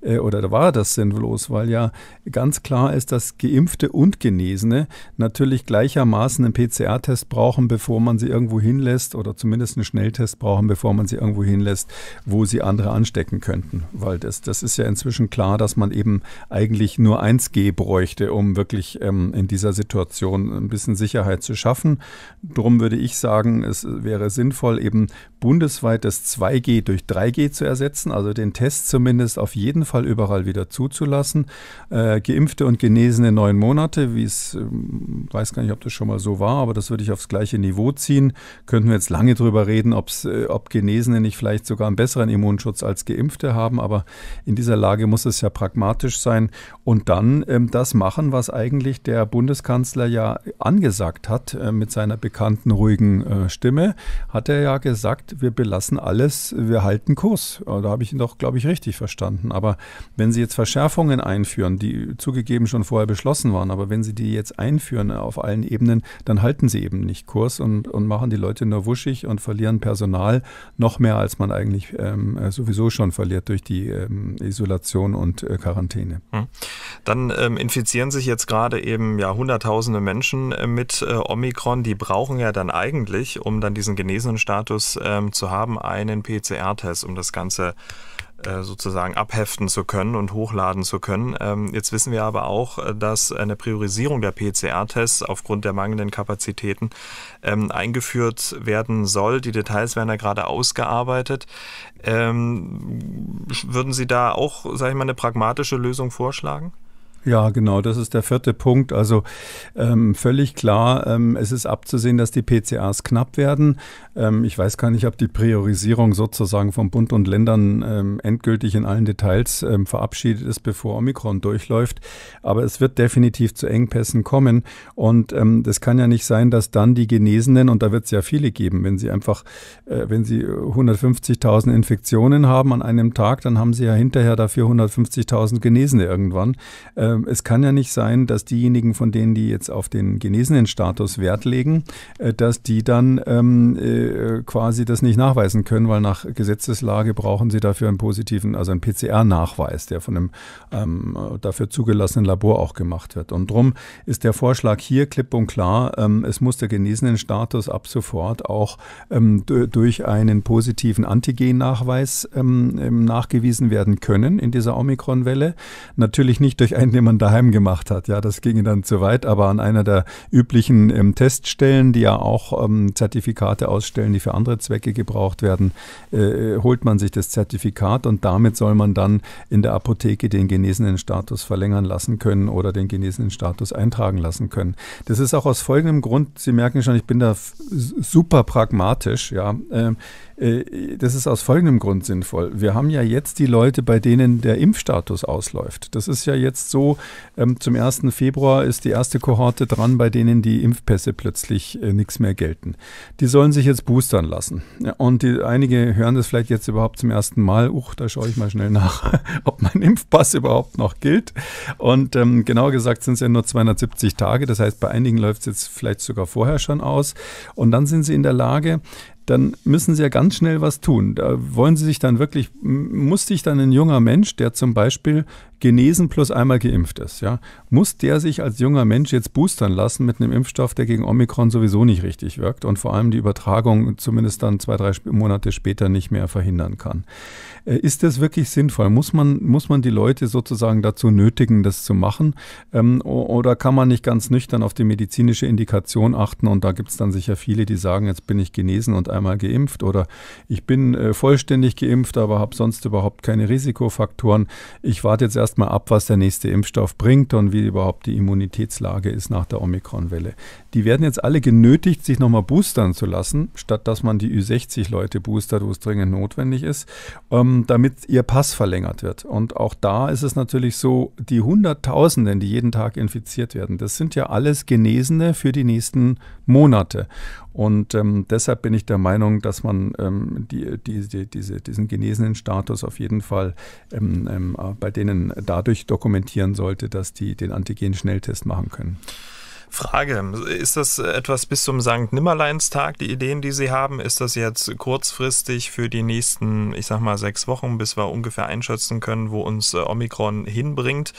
äh, oder da war das sinnlos, weil ja ganz klar ist, dass Geimpfte und Genesene natürlich gleichermaßen einen PCR-Test brauchen, bevor man sie irgendwo hinlässt oder zumindest einen Schnelltest brauchen, bevor man sie irgendwo hinlässt, wo sie andere anstecken könnten. Weil das, das ist ja inzwischen klar, dass man eben eigentlich nur 1G bräuchte, um wirklich ähm, in dieser Situation ein bisschen Sicherheit zu schaffen. Drum würde ich sagen, es wäre sinnvoll, eben bundesweit das 2G durch 3G zu ersetzen, also den Test zumindest auf jeden Fall überall wieder zuzulassen. Äh, Geimpfte und Genesene neun Monate, wie es, ähm, weiß gar nicht, ob das schon mal so war, aber das würde ich aufs gleiche Niveau ziehen. Könnten wir jetzt lange drüber reden, ob's, äh, ob Genesene nicht vielleicht sogar einen besseren Immunschutz als Geimpfte haben, aber in dieser Lage muss es ja pragmatisch sein und dann ähm, das machen, was eigentlich der Bundeskanzler ja angesagt hat äh, mit seiner bekannten ruhigen äh, Stimme, hat er ja gesagt, wir belassen alles, äh, wir halten Kurs. Da habe ich ihn doch, glaube ich, richtig verstanden. Aber wenn Sie jetzt Verschärfungen einführen, die zugegeben schon vorher beschlossen waren, aber wenn Sie die jetzt einführen auf allen Ebenen, dann halten Sie eben nicht Kurs und, und machen die Leute nur wuschig und verlieren Personal noch mehr, als man eigentlich ähm, äh, sowieso schon verliert durch die ähm, Isolation und äh, Quarantäne. Hm. Dann ähm, infizieren sich jetzt gerade eben ja hunderttausende Menschen äh, mit äh, Omikron. Die brauchen ja dann eigentlich, um dann diesen genesenen Status ähm, zu haben, einen PCR PCR-Test, um das Ganze äh, sozusagen abheften zu können und hochladen zu können. Ähm, jetzt wissen wir aber auch, äh, dass eine Priorisierung der PCR-Tests aufgrund der mangelnden Kapazitäten ähm, eingeführt werden soll. Die Details werden ja gerade ausgearbeitet. Ähm, würden Sie da auch, sage ich mal, eine pragmatische Lösung vorschlagen? Ja, genau, das ist der vierte Punkt. Also ähm, völlig klar, ähm, es ist abzusehen, dass die PCAs knapp werden. Ähm, ich weiß gar nicht, ob die Priorisierung sozusagen vom Bund und Ländern ähm, endgültig in allen Details ähm, verabschiedet ist, bevor Omikron durchläuft. Aber es wird definitiv zu Engpässen kommen. Und ähm, das kann ja nicht sein, dass dann die Genesenen, und da wird es ja viele geben, wenn sie einfach, äh, wenn sie 150.000 Infektionen haben an einem Tag, dann haben sie ja hinterher dafür 150.000 Genesene irgendwann. Äh, ähm, es kann ja nicht sein, dass diejenigen, von denen die jetzt auf den genesenen Status Wert legen, äh, dass die dann ähm, äh, quasi das nicht nachweisen können, weil nach Gesetzeslage brauchen sie dafür einen positiven, also einen PCR-Nachweis, der von einem ähm, dafür zugelassenen Labor auch gemacht wird. Und darum ist der Vorschlag hier klipp und klar, ähm, es muss der genesenen Status ab sofort auch ähm, durch einen positiven Antigen-Nachweis ähm, nachgewiesen werden können in dieser Omikron-Welle. Natürlich nicht durch einen den man daheim gemacht hat. Ja, das ging dann zu weit, aber an einer der üblichen ähm, Teststellen, die ja auch ähm, Zertifikate ausstellen, die für andere Zwecke gebraucht werden, äh, äh, holt man sich das Zertifikat und damit soll man dann in der Apotheke den genesenen Status verlängern lassen können oder den genesenen Status eintragen lassen können. Das ist auch aus folgendem Grund, Sie merken schon, ich bin da super pragmatisch, ja. Ähm, äh, das ist aus folgendem Grund sinnvoll. Wir haben ja jetzt die Leute, bei denen der Impfstatus ausläuft. Das ist ja jetzt so, ähm, zum 1. Februar ist die erste Kohorte dran, bei denen die Impfpässe plötzlich äh, nichts mehr gelten. Die sollen sich jetzt boostern lassen. und die, einige hören das vielleicht jetzt überhaupt zum ersten Mal. Uch, da schaue ich mal schnell nach, [laughs] ob mein Impfpass überhaupt noch gilt. Und ähm, genau gesagt sind es ja nur 270 Tage. Das heißt, bei einigen läuft es jetzt vielleicht sogar vorher schon aus. Und dann sind sie in der Lage, dann müssen sie ja ganz schnell was tun. Da wollen sie sich dann wirklich, muss sich dann ein junger Mensch, der zum Beispiel genesen plus einmal geimpft ist, ja, muss der sich als junger Mensch jetzt boostern lassen mit einem Impfstoff, der gegen Omikron sowieso nicht richtig wirkt und vor allem die Übertragung zumindest dann zwei, drei Monate später nicht mehr verhindern kann. Äh, ist das wirklich sinnvoll? Muss man, muss man die Leute sozusagen dazu nötigen, das zu machen? Ähm, oder kann man nicht ganz nüchtern auf die medizinische Indikation achten? Und da gibt es dann sicher viele, die sagen, jetzt bin ich genesen und einmal geimpft oder ich bin äh, vollständig geimpft, aber habe sonst überhaupt keine Risikofaktoren. Ich warte jetzt erstmal ab, was der nächste Impfstoff bringt und wie überhaupt die Immunitätslage ist nach der Omikronwelle die werden jetzt alle genötigt, sich nochmal boostern zu lassen, statt dass man die Ü60-Leute boostert, wo es dringend notwendig ist, ähm, damit ihr Pass verlängert wird. Und auch da ist es natürlich so, die Hunderttausenden, die jeden Tag infiziert werden, das sind ja alles Genesene für die nächsten Monate. Und ähm, deshalb bin ich der Meinung, dass man ähm, die, die, die, diese, diesen genesenen Status auf jeden Fall ähm, ähm bei denen dadurch dokumentieren sollte, dass die den Antigen-Schnelltest machen können. Frage, ist das etwas bis zum Sankt-Nimmerleins-Tag, die Ideen, die Sie haben? Ist das jetzt kurzfristig für die nächsten, ich sag mal, sechs Wochen, bis wir ungefähr einschätzen können, wo uns äh, Omikron hinbringt?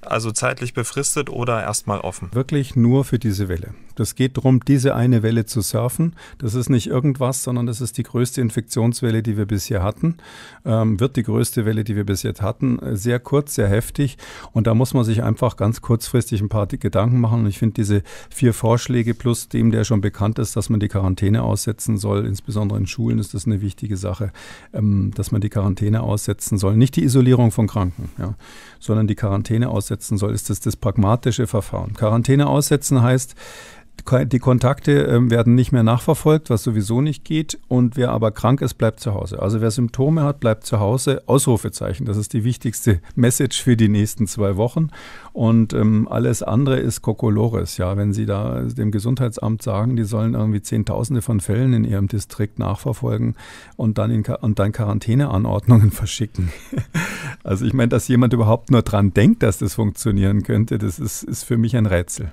Also zeitlich befristet oder erstmal offen? Wirklich nur für diese Welle. Das geht darum, diese eine Welle zu surfen. Das ist nicht irgendwas, sondern das ist die größte Infektionswelle, die wir bisher hatten. Ähm, wird die größte Welle, die wir bis jetzt hatten. Äh, sehr kurz, sehr heftig. Und da muss man sich einfach ganz kurzfristig ein paar Gedanken machen. Und ich finde diese vier Vorschläge plus dem, der schon bekannt ist, dass man die Quarantäne aussetzen soll, insbesondere in Schulen ist das eine wichtige Sache, ähm, dass man die Quarantäne aussetzen soll. Nicht die Isolierung von Kranken, ja, sondern die Quarantäne aussetzen soll, ist das das pragmatische Verfahren. Quarantäne aussetzen heißt, die Kontakte ähm, werden nicht mehr nachverfolgt, was sowieso nicht geht. Und wer aber krank ist, bleibt zu Hause. Also wer Symptome hat, bleibt zu Hause. Ausrufezeichen. Das ist die wichtigste [laughs] Message für die nächsten zwei Wochen. Und ähm, alles andere ist Kokolores. Ja, wenn Sie da dem Gesundheitsamt sagen, die sollen irgendwie Zehntausende von Fällen in ihrem Distrikt nachverfolgen und dann, in, und dann Quarantäneanordnungen [laughs] verschicken. also ich meine, dass jemand überhaupt nur dran denkt, dass das funktionieren könnte, das ist, ist für mich ein Rätsel.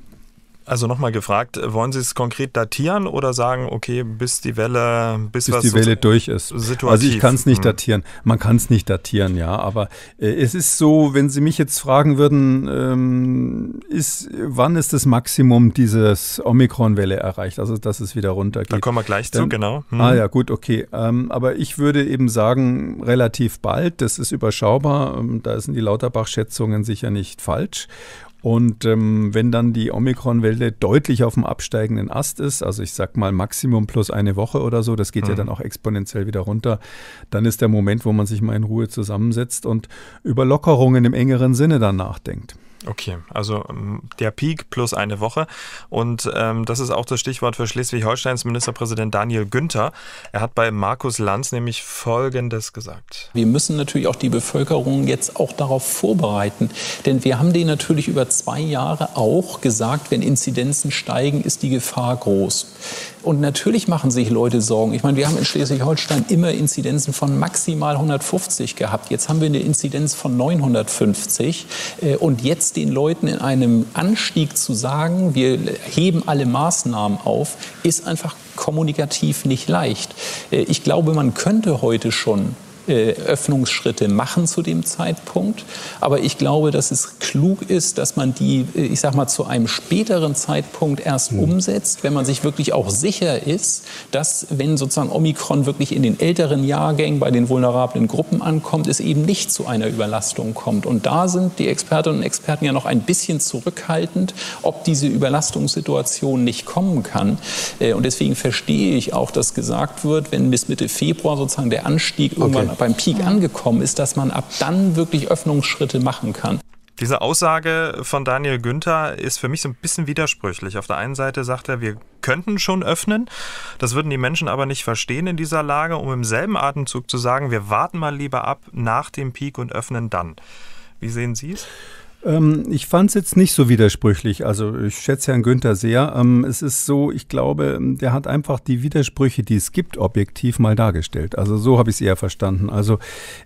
Also nochmal gefragt, wollen Sie es konkret datieren oder sagen, okay, bis die Welle, bis, bis die Welle durch ist? Situativ. Also ich kann es nicht mhm. datieren. Man kann es nicht datieren, ja. Aber äh, es ist so, wenn Sie mich jetzt fragen würden, ähm, ist, wann ist das Maximum dieses Omikron-Welle erreicht? Also dass es wieder runtergeht. Da kommen wir gleich Dann, zu, genau. Hm. Ah ja, gut, okay. Ähm, aber ich würde eben sagen, relativ bald. Das ist überschaubar. Ähm, da sind die Lauterbach-Schätzungen sicher nicht falsch. Und ähm, wenn dann die Omikron-Welle deutlich auf dem absteigenden Ast ist, also ich sag mal Maximum plus eine Woche oder so, das geht mhm. ja dann auch exponentiell wieder runter, dann ist der Moment, wo man sich mal in Ruhe zusammensetzt und über Lockerungen im engeren Sinne dann nachdenkt. Okay, also ähm, der Peak plus eine Woche. Und ähm, das ist auch das Stichwort für Schleswig-Holsteins Ministerpräsident Daniel Günther. Er hat bei Markus Lanz nämlich Folgendes gesagt. Wir müssen natürlich auch die Bevölkerung jetzt auch darauf vorbereiten. Denn wir haben denen natürlich über zwei Jahre auch gesagt, wenn Inzidenzen steigen, ist die Gefahr groß. Und natürlich machen sich Leute Sorgen. Ich meine, wir haben in Schleswig-Holstein immer Inzidenzen von maximal 150 gehabt. Jetzt haben wir eine Inzidenz von 950. Äh, und jetzt den Leuten in einem Anstieg zu sagen, wir heben alle Maßnahmen auf, ist einfach kommunikativ nicht leicht. Äh, ich glaube, man könnte heute schon äh, Öffnungsschritte machen zu dem Zeitpunkt. Aber ich glaube, dass es klug ist, dass man die, äh, ich sag mal, zu einem späteren Zeitpunkt erst mhm. umsetzt, wenn man sich wirklich auch sicher ist, dass, wenn sozusagen Omikron wirklich in den älteren Jahrgängen bei den vulnerablen Gruppen ankommt, es eben nicht zu einer Überlastung kommt. Und da sind die Expertinnen und Experten ja noch ein bisschen zurückhaltend, ob diese Überlastungssituation nicht kommen kann. Äh, und deswegen verstehe ich auch, dass gesagt wird, wenn bis Mitte Februar sozusagen der Anstieg irgendwann okay beim Peak mhm. angekommen ist, dass man ab dann wirklich Öffnungsschritte machen kann. Diese Aussage von Daniel Günther ist für mich so ein bisschen widersprüchlich. Auf der einen Seite sagt er, wir könnten schon öffnen, das würden die Menschen aber nicht verstehen in dieser Lage, um im selben Atemzug zu sagen, wir warten mal lieber ab nach dem Peak und öffnen dann. Wie sehen Sie es? Ähm, ich fand es jetzt nicht so widersprüchlich. Also ich schätze Herrn Günther sehr. Ähm, es ist so, ich glaube, der hat einfach die Widersprüche, die es gibt, objektiv mal dargestellt. Also so habe ich es eher verstanden. Also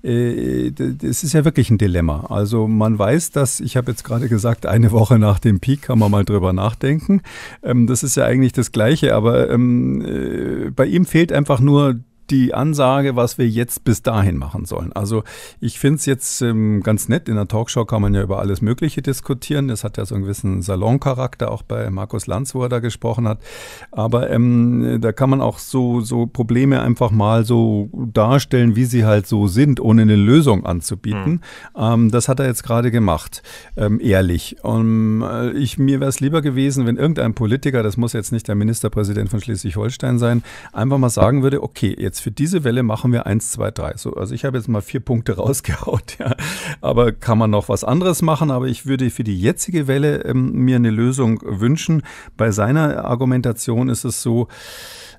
äh, es ist ja wirklich ein Dilemma. Also man weiß, dass, ich habe jetzt gerade gesagt, eine Woche nach dem Peak kann man mal drüber nachdenken. Ähm, das ist ja eigentlich das Gleiche, aber ähm, äh, bei ihm fehlt einfach nur die Ansage, was wir jetzt bis dahin machen sollen. Also ich finde es jetzt ähm, ganz nett, in der Talkshow kann man ja über alles Mögliche diskutieren. Das hat ja so einen gewissen Saloncharakter, auch bei Markus Lanz, wo er da gesprochen hat. Aber ähm, da kann man auch so, so Probleme einfach mal so darstellen, wie sie halt so sind, ohne eine Lösung anzubieten. Mhm. Ähm, das hat er jetzt gerade gemacht, ähm, ehrlich. Und ähm, äh, ich, mir wäre es lieber gewesen, wenn irgendein Politiker, das muss jetzt nicht der Ministerpräsident von Schleswig-Holstein sein, einfach mal sagen würde, okay, jetzt für diese Welle machen wir 1, 2, 3. So, also ich habe jetzt mal vier Punkte [laughs] rausgehaut, ja. aber kann man noch was anderes machen. Aber ich würde für die jetzige Welle ähm, mir eine Lösung wünschen. Bei seiner Argumentation ist es so,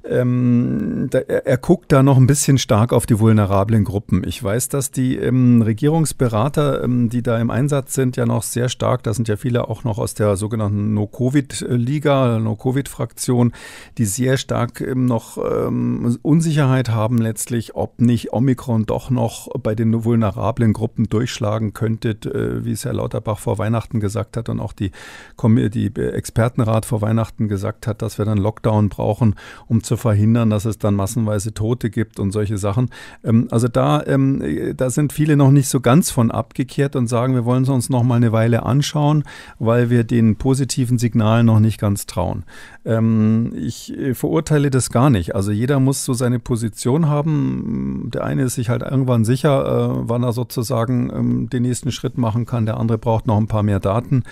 ähm, da, er, guckt da noch ein bisschen stark auf die vulnerablen Gruppen. Ich weiß, dass die ähm, Regierungsberater, ähm, die da im Einsatz sind, ja noch sehr stark, da sind ja viele auch noch aus der sogenannten No-Covid-Liga, No-Covid-Fraktion, die sehr stark ähm, noch ähm, Unsicherheit haben letztlich, ob nicht Omikron doch noch bei den vulnerablen Gruppen durchschlagen könnte, äh, wie es Herr Lauterbach vor Weihnachten gesagt hat und auch die, die Expertenrat vor Weihnachten gesagt hat, dass wir dann Lockdown brauchen, um zu zu verhindern, dass es dann massenweise Tote gibt und solche Sachen. Ähm, also da, ähm, da sind viele noch nicht so ganz von abgekehrt und sagen, wir wollen es uns noch mal eine Weile anschauen, weil wir den positiven Signalen noch nicht ganz trauen. Ähm, ich äh, verurteile das gar nicht. Also jeder muss so seine Position haben. Der eine ist sich halt irgendwann sicher, äh, wann er sozusagen ähm, den nächsten Schritt machen kann. Der andere braucht noch ein paar mehr Daten.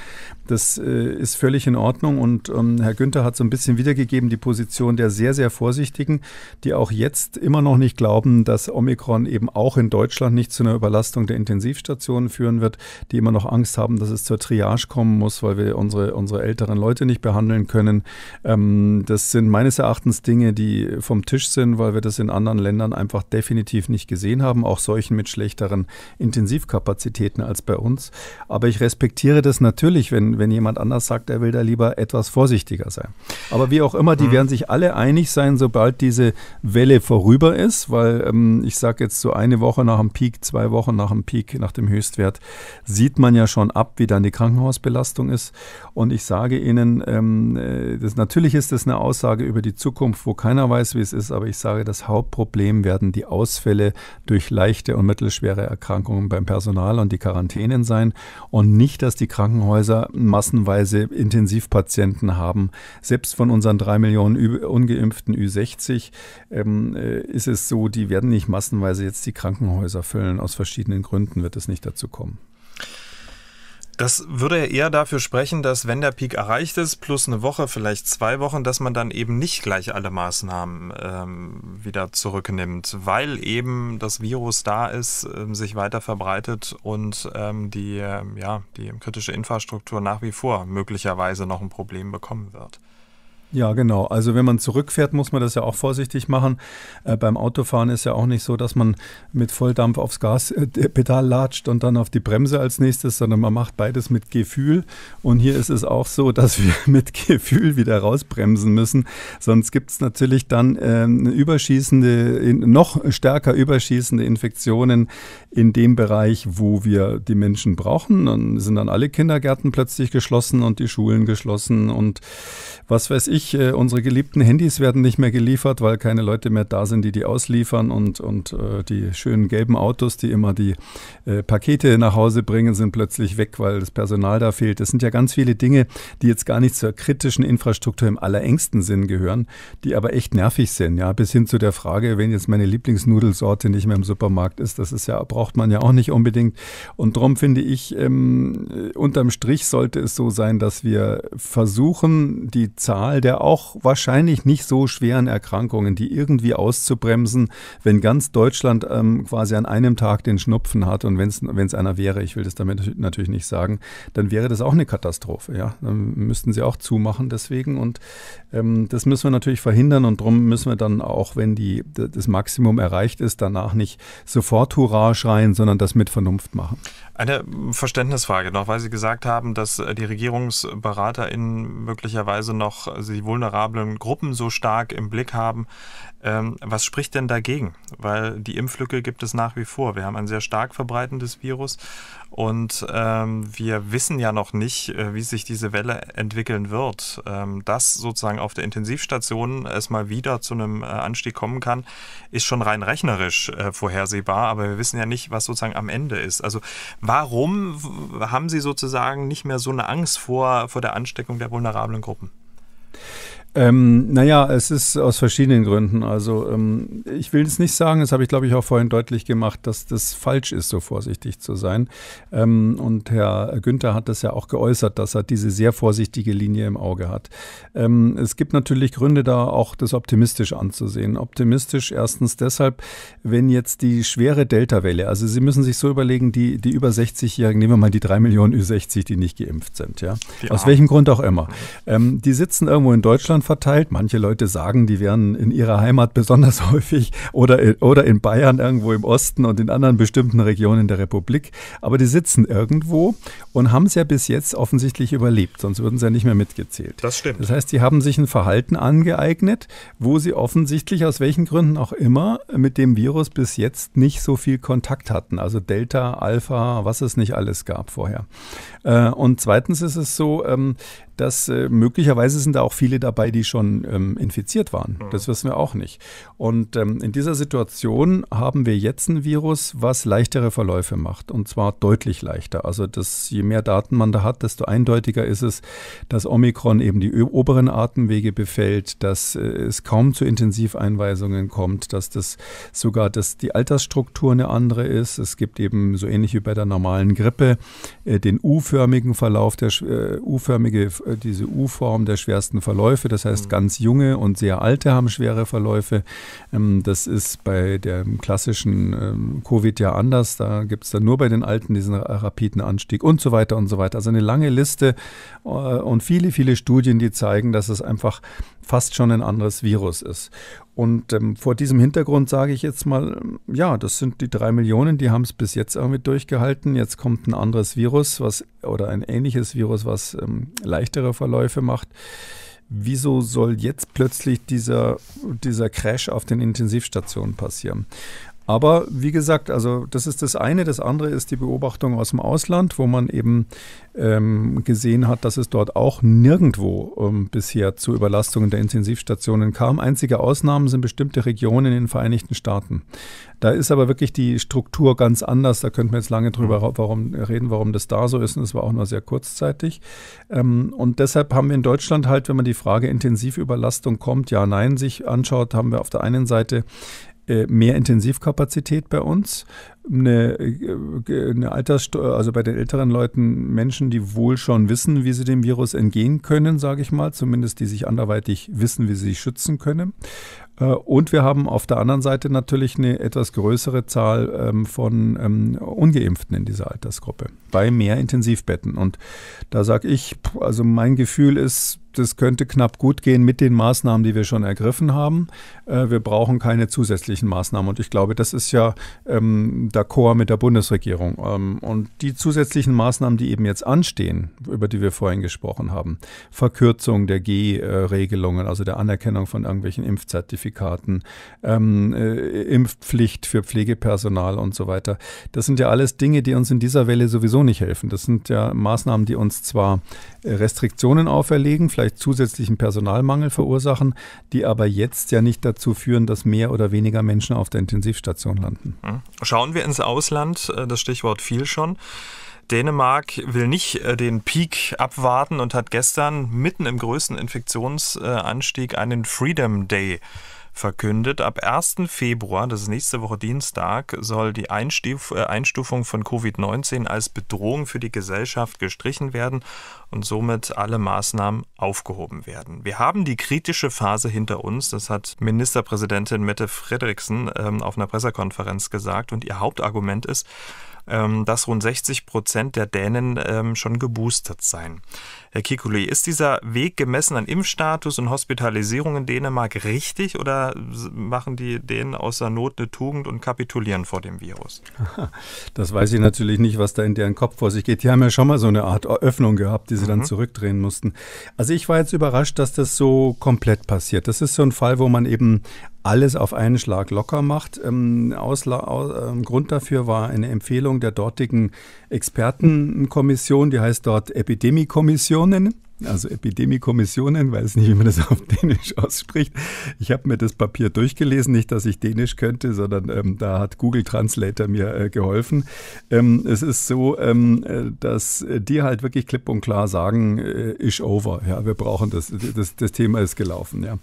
Das äh, ist völlig in Ordnung und ähm, Herr Günther hat so ein bisschen wiedergegeben die Position der sehr, sehr Vorsichtigen, die auch jetzt immer noch nicht glauben, dass Omikron eben auch in Deutschland nicht zu einer Überlastung der Intensivstationen führen wird, die immer noch Angst haben, dass es zur Triage kommen muss, weil wir unsere, unsere älteren Leute nicht behandeln können. Ähm, das sind meines Erachtens Dinge, die vom Tisch sind, weil wir das in anderen Ländern einfach definitiv nicht gesehen haben, auch solchen mit schlechteren Intensivkapazitäten als bei uns. Aber ich respektiere das natürlich, wenn, wenn jemand anders sagt, er will da lieber etwas vorsichtiger sein. Aber wie auch immer, die mhm. werden sich alle einig sein, sein, sobald diese Welle vorüber ist, weil ähm, ich sage jetzt so eine Woche nach dem Peak, zwei Wochen nach dem Peak, nach dem Höchstwert, sieht man ja schon ab, wie dann die Krankenhausbelastung ist. Und ich sage Ihnen, ähm, äh, das, natürlich ist das eine Aussage über die Zukunft, wo keiner weiß, wie es ist, aber ich sage, das Hauptproblem werden die Ausfälle durch leichte und mittelschwere Erkrankungen beim Personal und die Quarantänen sein und nicht, dass die Krankenhäuser massenweise Intensivpatienten haben. Selbst von unseren drei Millionen ungeimpften guten Ü60 ähm, äh, ist es so, die werden nicht massenweise jetzt die Krankenhäuser füllen. Aus verschiedenen Gründen wird es nicht dazu kommen. Das würde ja eher dafür sprechen, dass wenn der Peak erreicht ist, plus eine Woche, vielleicht zwei Wochen, dass man dann eben nicht gleich alle Maßnahmen ähm, wieder zurücknimmt, weil eben das Virus da ist, ähm, sich weiter verbreitet und ähm, die, ähm, ja, die kritische Infrastruktur nach wie vor möglicherweise noch ein Problem bekommen wird. Ja, genau. Also wenn man zurückfährt, muss man das ja auch vorsichtig machen. Äh, beim Autofahren ist ja auch nicht so, dass man mit Volldampf aufs Gaspedal äh, latscht und dann auf die Bremse als nächstes, sondern man macht beides mit Gefühl. Und hier ist es auch so, [laughs] dass wir mit Gefühl wieder rausbremsen müssen. Sonst gibt es natürlich dann äh, überschießende, noch stärker überschießende Infektionen in dem Bereich, wo wir die Menschen brauchen. Dann sind dann alle Kindergärten plötzlich geschlossen und die Schulen geschlossen und was weiß ich natürlich, äh, unsere geliebten Handys werden nicht mehr geliefert, weil keine Leute mehr da sind, die die ausliefern und, und äh, die schönen gelben Autos, die immer die äh, Pakete nach Hause bringen, sind plötzlich weg, weil das Personal da fehlt. Das sind ja ganz viele Dinge, die jetzt gar nicht zur kritischen Infrastruktur im allerengsten Sinn gehören, die aber echt nervig sind, ja, bis hin zu der Frage, wenn jetzt meine Lieblingsnudelsorte nicht mehr im Supermarkt ist, das ist ja, braucht man ja auch nicht unbedingt. Und darum finde ich, ähm, unterm Strich sollte es so sein, dass wir versuchen, die Zahl der der auch wahrscheinlich nicht so schweren Erkrankungen, die irgendwie auszubremsen, wenn ganz Deutschland ähm, quasi an einem Tag den Schnupfen hat und wenn es einer wäre, ich will das damit natürlich nicht sagen, dann wäre das auch eine Katastrophe. Ja? Dann müssten sie auch zumachen deswegen und ähm, das müssen wir natürlich verhindern und darum müssen wir dann auch, wenn die, das Maximum erreicht ist, danach nicht sofort Hurra schreien, sondern das mit Vernunft machen. Eine Verständnisfrage noch, weil Sie gesagt haben, dass äh, die RegierungsberaterInnen möglicherweise noch äh, die vulnerablen Gruppen so stark im Blick haben. Ähm, was spricht denn dagegen? Weil die Impflücke gibt es nach wie vor. Wir haben ein sehr stark verbreitendes Virus und ähm, wir wissen ja noch nicht, äh, wie sich diese Welle entwickeln wird. Ähm, dass sozusagen auf der Intensivstation es mal wieder zu einem äh, Anstieg kommen kann, ist schon rein rechnerisch äh, vorhersehbar. Aber wir wissen ja nicht, was sozusagen am Ende ist. Also warum haben Sie sozusagen nicht mehr so eine Angst vor, vor der Ansteckung der vulnerablen Gruppen? Ähm, naja, es ist aus verschiedenen Gründen. Also ähm, ich will es nicht sagen, das habe ich glaube ich auch vorhin deutlich gemacht, dass das falsch ist, so vorsichtig zu sein. Ähm, und Herr Günther hat das ja auch geäußert, dass er diese sehr vorsichtige Linie im Auge hat. Ähm, es gibt natürlich Gründe da auch das optimistisch anzusehen. Optimistisch erstens deshalb, wenn jetzt die schwere Delta-Welle, also Sie müssen sich so überlegen, die, die über 60-Jährigen, nehmen wir mal die 3 Millionen über 60 die nicht geimpft sind, ja. ja. Aus welchem Grund auch immer. Mhm. Ähm, die sitzen irgendwo in Deutschland Deutschland verteilt. Manche Leute sagen, die wären in ihrer Heimat besonders [laughs] häufig oder in, oder in Bayern irgendwo im Osten und in anderen bestimmten Regionen der Republik. Aber die sitzen irgendwo und haben es ja bis jetzt offensichtlich überlebt, sonst würden sie ja nicht mehr mitgezählt. Das stimmt. Das heißt, sie haben sich ein Verhalten angeeignet, wo sie offensichtlich aus welchen Gründen auch immer mit dem Virus bis jetzt nicht so viel Kontakt hatten. Also Delta, Alpha, was es nicht alles gab vorher. Äh, und zweitens ist es so, ähm, dass äh, möglicherweise sind da auch viele dabei, die schon ähm, infiziert waren. Mhm. Das wissen wir auch nicht. Und ähm, in dieser Situation haben wir jetzt ein Virus, was leichtere Verläufe macht und zwar deutlich leichter. Also das, je mehr Daten man da hat, desto eindeutiger ist es, dass Omikron eben die oberen Atemwege befällt, dass äh, es kaum zu Intensiveinweisungen kommt, dass das sogar dass die Altersstruktur eine andere ist. Es gibt eben so ähnlich wie bei der normalen Grippe äh, den U-förmigen Verlauf, der äh, U-förmige äh, diese U-Form der schwersten Verläufe. Das heißt, mhm. ganz junge und sehr alte haben schwere Verläufe. Ähm, das ist bei dem klassischen ähm, Covid ja anders. Da gibt es dann nur bei den Alten diesen rapiden Anstieg und so weiter und so weiter. Also eine lange Liste äh, und viele, viele Studien, die zeigen, dass es einfach fast schon ein anderes Virus ist. Und ähm, vor diesem Hintergrund sage ich jetzt mal, ja, das sind die drei Millionen, die haben es bis jetzt irgendwie durchgehalten. Jetzt kommt ein anderes Virus, was oder ein ähnliches Virus, was ähm, leichtere Verläufe macht. Wieso soll jetzt plötzlich dieser, dieser Crash auf den Intensivstationen passieren? Aber wie gesagt, also das ist das eine. Das andere ist die Beobachtung aus dem Ausland, wo man eben ähm, gesehen hat, dass es dort auch nirgendwo ähm, bisher zu Überlastungen der Intensivstationen kam. Einzige Ausnahmen sind bestimmte Regionen in den Vereinigten Staaten. Da ist aber wirklich die Struktur ganz anders. Da könnten wir jetzt lange drüber mhm. warum, reden, warum das da so ist. Und es war auch nur sehr kurzzeitig. Ähm, und deshalb haben wir in Deutschland halt, wenn man die Frage Intensivüberlastung kommt, ja, nein, sich anschaut, haben wir auf der einen Seite äh, mehr Intensivkapazität bei uns. Eine, äh, äh, eine Alterssteuer, also bei den älteren Leuten Menschen, die wohl schon wissen, wie sie dem Virus entgehen können, sage ich mal, zumindest die sich anderweitig wissen, wie sie sich schützen können. Und wir haben auf der anderen Seite natürlich eine etwas größere Zahl ähm, von ähm, Ungeimpften in dieser Altersgruppe bei mehr Intensivbetten. Und da sage ich, also mein Gefühl ist, das könnte knapp gut gehen mit den Maßnahmen, die wir schon ergriffen haben. Äh, wir brauchen keine zusätzlichen Maßnahmen. Und ich glaube, das ist ja ähm, d'accord mit der Bundesregierung. Ähm, und die zusätzlichen Maßnahmen, die eben jetzt anstehen, über die wir vorhin gesprochen haben, Verkürzung der G-Regelungen, also der Anerkennung von irgendwelchen Impfzertifikaten, ähm, äh, Impfpflicht für Pflegepersonal und so weiter, das sind ja alles Dinge, die uns in dieser Welle sowieso nicht helfen. Das sind ja Maßnahmen, die uns zwar Restriktionen auferlegen, vielleicht zusätzlichen Personalmangel verursachen, die aber jetzt ja nicht dazu führen, dass mehr oder weniger Menschen auf der Intensivstation landen. Hm. Schauen wir ins Ausland, äh, das Stichwort viel schon. Dänemark will nicht äh, den Peak abwarten und hat gestern mitten im größten Infektionsanstieg einen Freedom Day verkündet. Ab 1. Februar, das ist nächste Woche Dienstag, soll die Einstuf äh, Einstufung von Covid-19 als Bedrohung für die Gesellschaft gestrichen werden und somit alle Maßnahmen aufgehoben werden. Wir haben die kritische Phase hinter uns, das hat Ministerpräsidentin Mette Frederiksen ähm, auf einer Pressekonferenz gesagt und ihr Hauptargument ist, ähm, dass rund 60 Prozent der Dänen ähm, schon geboostert seien. Herr Kikuli, ist dieser Weg gemessen an Impfstatus und Hospitalisierung in Dänemark richtig oder machen die Dänen außer Not eine Tugend und kapitulieren vor dem Virus? Das weiß ich natürlich nicht, was da in deren Kopf vor sich geht. Die haben ja schon mal so eine Art Öffnung gehabt, die sie mhm. dann zurückdrehen mussten. Also ich war jetzt überrascht, dass das so komplett passiert. Das ist so ein Fall, wo man eben alles auf einen Schlag locker macht. Ähm, Ausla aus, äh, Grund dafür war eine Empfehlung der dortigen Expertenkommission, die heißt dort Epidemiekommissionen also Epidemie-Kommissionen, weiß nicht, wie man das auf Dänisch ausspricht. Ich habe mir das Papier durchgelesen, nicht, dass ich Dänisch könnte, sondern ähm, da hat Google Translator mir äh, geholfen. Ähm, es ist so, ähm, äh, dass die halt wirklich klipp und klar sagen, äh, ist over. Ja, wir brauchen das, das, das Thema ist gelaufen. Ja.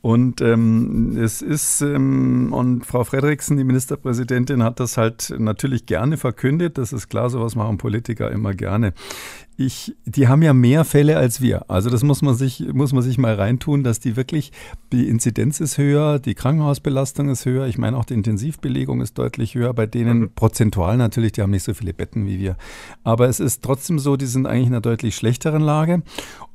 Und ähm, es ist, ähm, und Frau Frederiksen, die Ministerpräsidentin, hat das halt natürlich gerne verkündet. Das ist klar, sowas machen Politiker immer gerne ich, die haben ja mehr Fälle als wir. Also das muss man sich, muss man sich mal reintun, dass die wirklich, die Inzidenz ist höher, die Krankenhausbelastung ist höher, ich meine auch die Intensivbelegung ist deutlich höher, bei denen mhm. prozentual natürlich, die haben nicht so viele Betten wie wir. Aber es ist trotzdem so, die sind eigentlich in einer deutlich schlechteren Lage.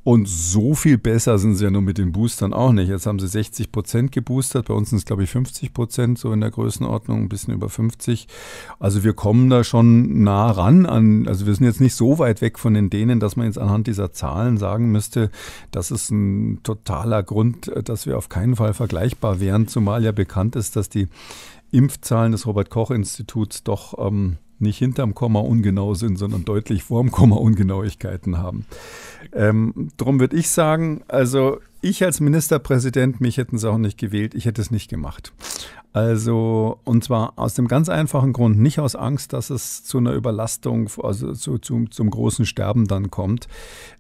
Und so viel besser sind sie ja nun mit den Boostern auch nicht. Jetzt haben sie 60 Prozent geboostert. Bei uns sind es, glaube ich, 50 Prozent, so in der Größenordnung, ein bisschen über 50. Also wir kommen da schon nah ran an, also wir sind jetzt nicht so weit weg von den Dänen, dass man jetzt anhand dieser Zahlen sagen müsste, das ist ein totaler Grund, dass wir auf keinen Fall vergleichbar wären, zumal ja bekannt ist, dass die Impfzahlen des Robert-Koch-Instituts doch ähm, nicht hinterm Komma ungenau sind, sondern deutlich vorm Komma Ungenauigkeiten haben. Ähm, drum würde ich sagen, also ich als Ministerpräsident, mich hätten sie auch nicht gewählt, ich hätte es nicht gemacht. Also, und zwar aus dem ganz einfachen Grund, nicht aus Angst, dass es zu einer Überlastung, also zu, zu zum großen Sterben dann kommt,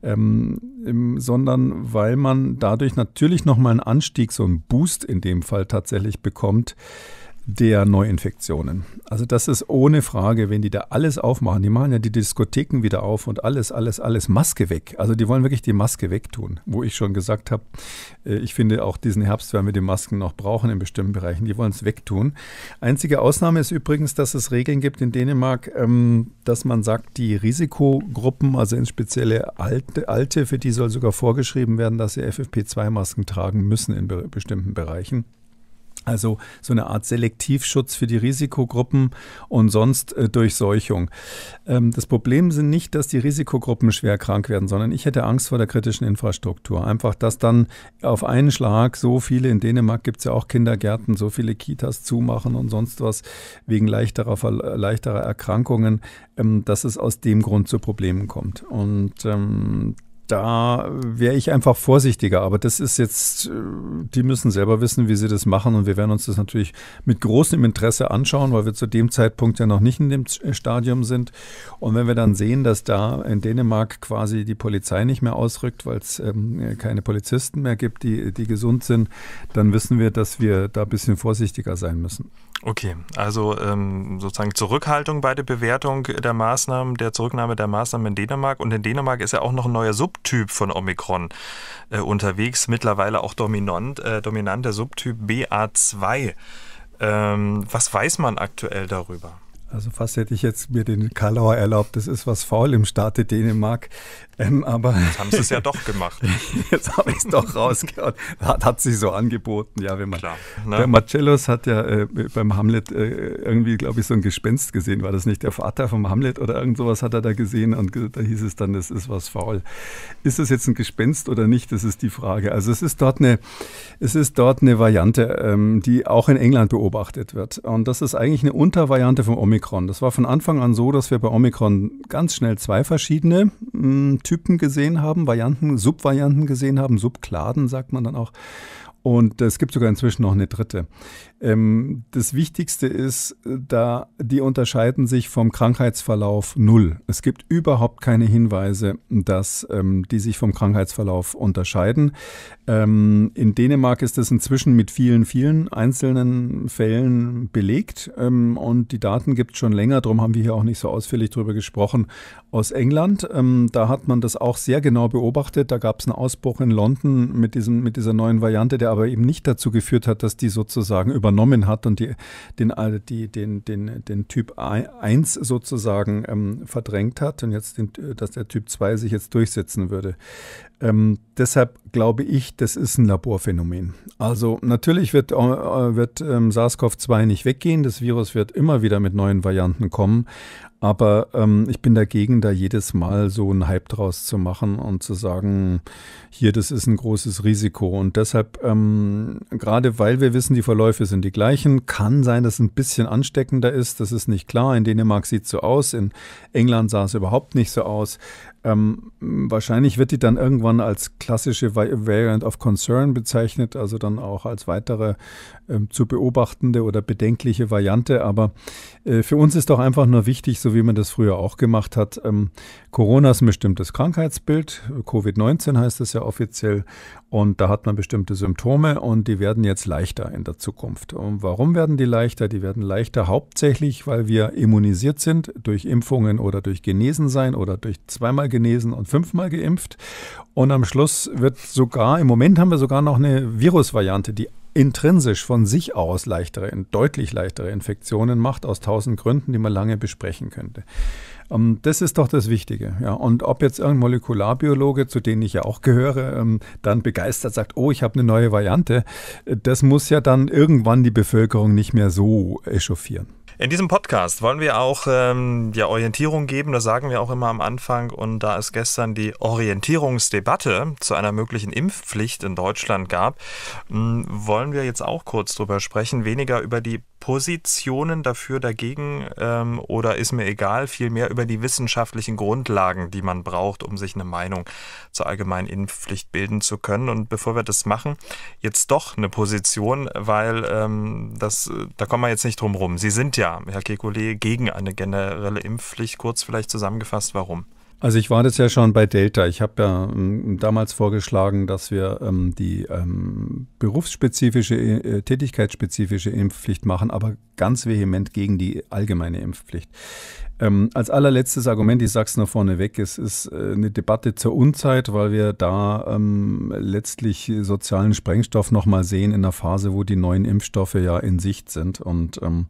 ähm, sondern weil man dadurch natürlich nochmal einen Anstieg, so einen Boost in dem Fall tatsächlich bekommt, der Neuinfektionen. Also das ist ohne Frage, wenn die da alles aufmachen, die machen ja die Diskotheken wieder auf und alles, alles, alles Maske weg. Also die wollen wirklich die Maske wegtun, wo ich schon gesagt habe, äh, ich finde auch diesen Herbst werden wir die Masken noch brauchen in bestimmten Bereichen, die wollen es wegtun. Einzige Ausnahme ist übrigens, dass es Regeln gibt in Dänemark, ähm, dass man sagt, die Risikogruppen, also insbesondere Alte, Alte, für die soll sogar vorgeschrieben werden, dass sie FFP2-Masken tragen müssen in bestimmten Bereichen. Also so eine Art Selektivschutz für die Risikogruppen und sonst äh, Durchseuchung. Ähm, das Problem sind nicht, dass die Risikogruppen schwer krank werden, sondern ich hätte Angst vor der kritischen Infrastruktur. Einfach, dass dann auf einen Schlag so viele, in Dänemark gibt es ja auch Kindergärten, so viele Kitas zumachen und sonst was wegen leichterer, leichterer Erkrankungen, ähm, dass es aus dem Grund zu Problemen kommt. Und ähm, da wäre ich einfach vorsichtiger. Aber das ist jetzt, äh, die müssen selber wissen, wie sie das machen. Und wir werden uns das natürlich mit großem Interesse anschauen, weil wir zu dem Zeitpunkt ja noch nicht in dem äh, Stadium sind. Und wenn wir dann sehen, dass da in Dänemark quasi die Polizei nicht mehr ausrückt, weil es ähm, keine Polizisten mehr gibt, die, die gesund sind, dann wissen wir, dass wir da ein bisschen vorsichtiger sein müssen. Okay, also ähm, sozusagen Zurückhaltung bei der Bewertung der Maßnahmen, der Zurücknahme der Maßnahmen in Dänemark. Und in Dänemark ist ja auch noch ein neuer Sub Subtyp von Omikron äh, unterwegs, mittlerweile auch dominant, äh, dominant der Subtyp BA2. Ähm, was weiß man aktuell darüber? Also fast hätte ich jetzt mir den Kalauer erlaubt, das ist was faul im Staate Dänemark. Ähm, aber jetzt haben sie es ja doch gemacht. [laughs] jetzt habe ich es doch rausgehauen. Hat, hat sich so angeboten, ja, wenn man. Klar, ne? Der Marcellus hat ja äh, beim Hamlet äh, irgendwie, glaube ich, so ein Gespenst gesehen. War das nicht der Vater vom Hamlet oder irgend sowas hat er da gesehen und da hieß es dann, das ist was faul. Ist es jetzt ein Gespenst oder nicht? Das ist die Frage. Also es ist dort eine, es ist dort eine Variante, ähm, die auch in England beobachtet wird. Und das ist eigentlich eine Untervariante vom Omega. Omikron. Das war von Anfang an so, dass wir bei Omikron ganz schnell zwei verschiedene m, hm, Typen gesehen haben, Varianten, Subvarianten gesehen haben, Subkladen sagt man dann auch. Und es gibt sogar inzwischen noch eine dritte. Ähm, das Wichtigste ist, äh, da die unterscheiden sich vom Krankheitsverlauf null. Es gibt überhaupt keine Hinweise, dass ähm, die sich vom Krankheitsverlauf unterscheiden. Ähm, in Dänemark ist das inzwischen mit vielen, vielen einzelnen Fällen belegt ähm, und die Daten gibt es schon länger. Darum haben wir hier auch nicht so ausführlich drüber gesprochen. Aus England, ähm, da hat man das auch sehr genau beobachtet. Da gab es einen Ausbruch in London mit, diesem, mit dieser neuen Variante, der aber eben nicht dazu geführt hat, dass die sozusagen über übernommen hat und die, den, äh, die, den, den, den Typ 1 sozusagen ähm, verdrängt hat und jetzt, den, äh, dass der Typ 2 sich jetzt durchsetzen würde. Ähm, deshalb glaube ich, das ist ein Laborphänomen. Also natürlich wird, äh, äh wird ähm, SARS-CoV-2 nicht weggehen. Das Virus wird immer wieder mit neuen Varianten kommen. Aber ähm, ich bin dagegen, da jedes Mal so einen Hype draus zu machen und zu sagen, hier, das ist ein großes Risiko. Und deshalb, ähm, gerade weil wir wissen, die Verläufe sind die gleichen, kann sein, dass es ein bisschen ansteckender ist. Das ist nicht klar. In Dänemark sieht es so aus, in England sah es überhaupt nicht so aus. Ähm, wahrscheinlich wird die dann irgendwann als klassische Variant of Concern bezeichnet, also dann auch als weitere ähm, zu beobachtende oder bedenkliche Variante. Aber äh, für uns ist doch einfach nur wichtig, so wie man das früher auch gemacht hat, ähm, Corona ist ein bestimmtes Krankheitsbild, Covid-19 heißt es ja offiziell, und da hat man bestimmte Symptome und die werden jetzt leichter in der Zukunft. Und warum werden die leichter? Die werden leichter hauptsächlich, weil wir immunisiert sind durch Impfungen oder durch Genesen sein oder durch zweimal genesen und fünfmal geimpft. Und am Schluss wird sogar, im Moment haben wir sogar noch eine Virusvariante, die intrinsisch von sich aus leichtere, deutlich leichtere Infektionen macht, aus tausend Gründen, die man lange besprechen könnte. Ähm, das ist doch das Wichtige. Ja. Und ob jetzt irgendein Molekularbiologe, zu denen ich ja auch gehöre, ähm, dann begeistert sagt, oh, ich habe eine neue Variante, äh, das muss ja dann irgendwann die Bevölkerung nicht mehr so echauffieren. In diesem Podcast wollen wir auch ähm, ja, Orientierung geben, das sagen wir auch immer am Anfang. Und da es gestern die Orientierungsdebatte zu einer möglichen Impfpflicht in Deutschland gab, hm, wollen wir jetzt auch kurz drüber sprechen, weniger über die Positionen dafür, dagegen ähm, oder ist mir egal, vielmehr über die wissenschaftlichen Grundlagen, die man braucht, um sich eine Meinung zur allgemeinen Impfpflicht bilden zu können. Und bevor wir das machen, jetzt doch eine Position, weil ähm, das, da kommen wir jetzt nicht drum rum. Sie sind ja, Herr Kekulé, gegen eine generelle Impfpflicht. Kurz vielleicht zusammengefasst, warum? Also ich war das ja schon bei Delta. Ich habe ja ähm, damals vorgeschlagen, dass wir ähm, die ähm, berufsspezifische, äh, äh tätigkeitsspezifische Impfpflicht machen, aber ganz vehement gegen die allgemeine Impfpflicht. Ähm, als allerletztes Argument, ich sag's noch vorneweg, es ist äh, eine Debatte zur Unzeit, weil wir da ähm, letztlich sozialen Sprengstoff nochmal sehen in einer Phase, wo die neuen Impfstoffe ja in Sicht sind. Und ähm,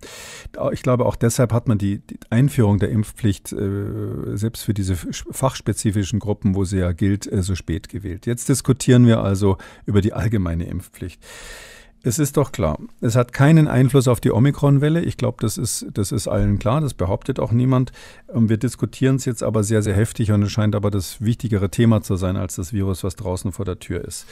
ich glaube, auch deshalb hat man die, die Einführung der Impfpflicht äh, selbst für diese fachspezifischen Gruppen, wo sie ja gilt, äh, so spät gewählt. Jetzt diskutieren wir also über die allgemeine Impfpflicht. Es ist doch klar, es hat keinen Einfluss auf die Omikron-Welle. Ich glaube, das ist, das ist allen klar, das behauptet auch niemand. Ähm, wir diskutieren es jetzt aber sehr, sehr heftig und es scheint aber das wichtigere Thema zu sein als das Virus, was draußen vor der Tür ist.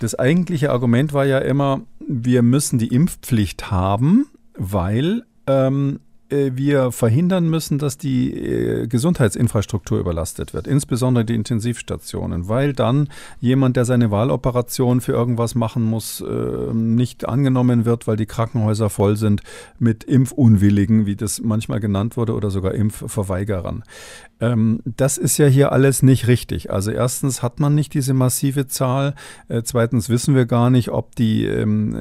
Das eigentliche Argument war ja immer, wir müssen die Impfpflicht haben, weil ähm, äh, wir verhindern müssen, dass die äh, Gesundheitsinfrastruktur überlastet wird, insbesondere die Intensivstationen, weil dann jemand, der seine Wahloperation für irgendwas machen muss, äh, nicht angenommen wird, weil die Krankenhäuser voll sind mit Impfunwilligen, wie das manchmal genannt wurde, oder sogar Impfverweigerern. Ähm, das ist ja hier alles nicht richtig. Also erstens hat man nicht diese massive Zahl. Äh, zweitens wissen wir gar nicht, ob die ähm,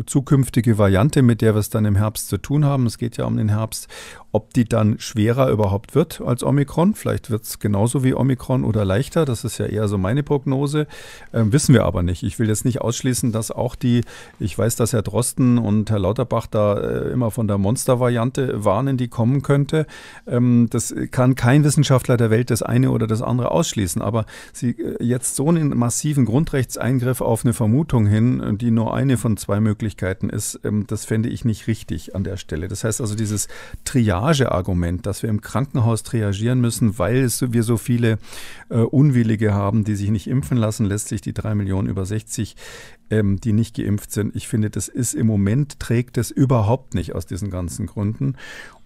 äh, zukünftige Variante, mit der wir es dann im Herbst zu tun haben, es geht ja um den Herbst, ob die dann schwerer überhaupt wird als Omikron. Vielleicht wird es genauso wie Omikron oder leichter. Das ist ja eher so meine Prognose. Ähm, wissen wir aber nicht. Ich will jetzt nicht ausschließen, dass auch die, ich weiß, dass Herr Drosten und Herr Lauterbach da äh, immer von der Monster-Variante warnen, die kommen könnte. Ähm, das kann kein Wissenschaftler Wissenschaftler der Welt das eine oder das andere ausschließen, aber sie äh, jetzt so einen massiven Grundrechtseingriff auf eine Vermutung hin, äh, die nur eine von zwei Möglichkeiten ist, ähm, das fände ich nicht richtig an der Stelle. Das heißt also dieses Triage-Argument, dass wir im Krankenhaus triagieren müssen, weil wir so viele äh, Unwillige haben, die sich nicht impfen lassen, lässt sich die drei Millionen über 60 ähm, die nicht geimpft sind. Ich finde, das ist im Moment trägt es überhaupt nicht aus diesen ganzen Gründen.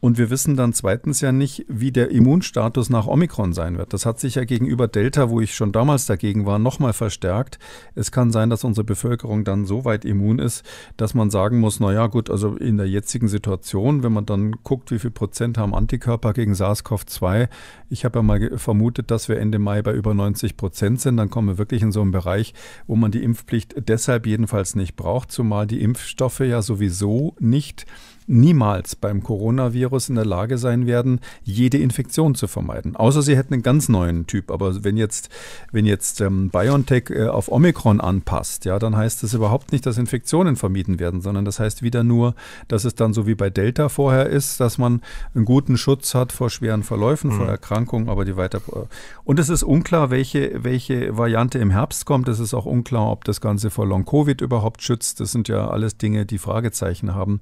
Und wir wissen dann zweitens ja nicht, wie der Immunstatus nach Omikron sein wird. Das hat sich ja gegenüber Delta, wo ich schon damals dagegen war, nochmal verstärkt. Es kann sein, dass unsere Bevölkerung dann so weit immun ist, dass man sagen muss, naja gut, also in der jetzigen Situation, wenn man dann guckt, wie viel Prozent haben Antikörper gegen SARS-CoV-2. Ich habe ja mal vermutet, dass wir Ende Mai bei über 90 Prozent sind. Dann kommen wir wirklich in so einen Bereich, wo man die Impfpflicht deshalb jedenfalls nicht braucht, zumal die Impfstoffe ja sowieso nicht niemals beim Coronavirus in der Lage sein werden, jede Infektion zu vermeiden. Außer sie hätten einen ganz neuen Typ. Aber wenn jetzt, wenn jetzt ähm, BioNTech äh, auf Omikron anpasst, ja, dann heißt das überhaupt nicht, dass Infektionen vermieden werden, sondern das heißt wieder nur, dass es dann so wie bei Delta vorher ist, dass man einen guten Schutz hat vor schweren Verläufen, mhm. vor Erkrankungen, aber die weiter. Und es ist unklar, welche, welche Variante im Herbst kommt. Es ist auch unklar, ob das Ganze vor Long-Covid überhaupt schützt. Das sind ja alles Dinge, die Fragezeichen haben.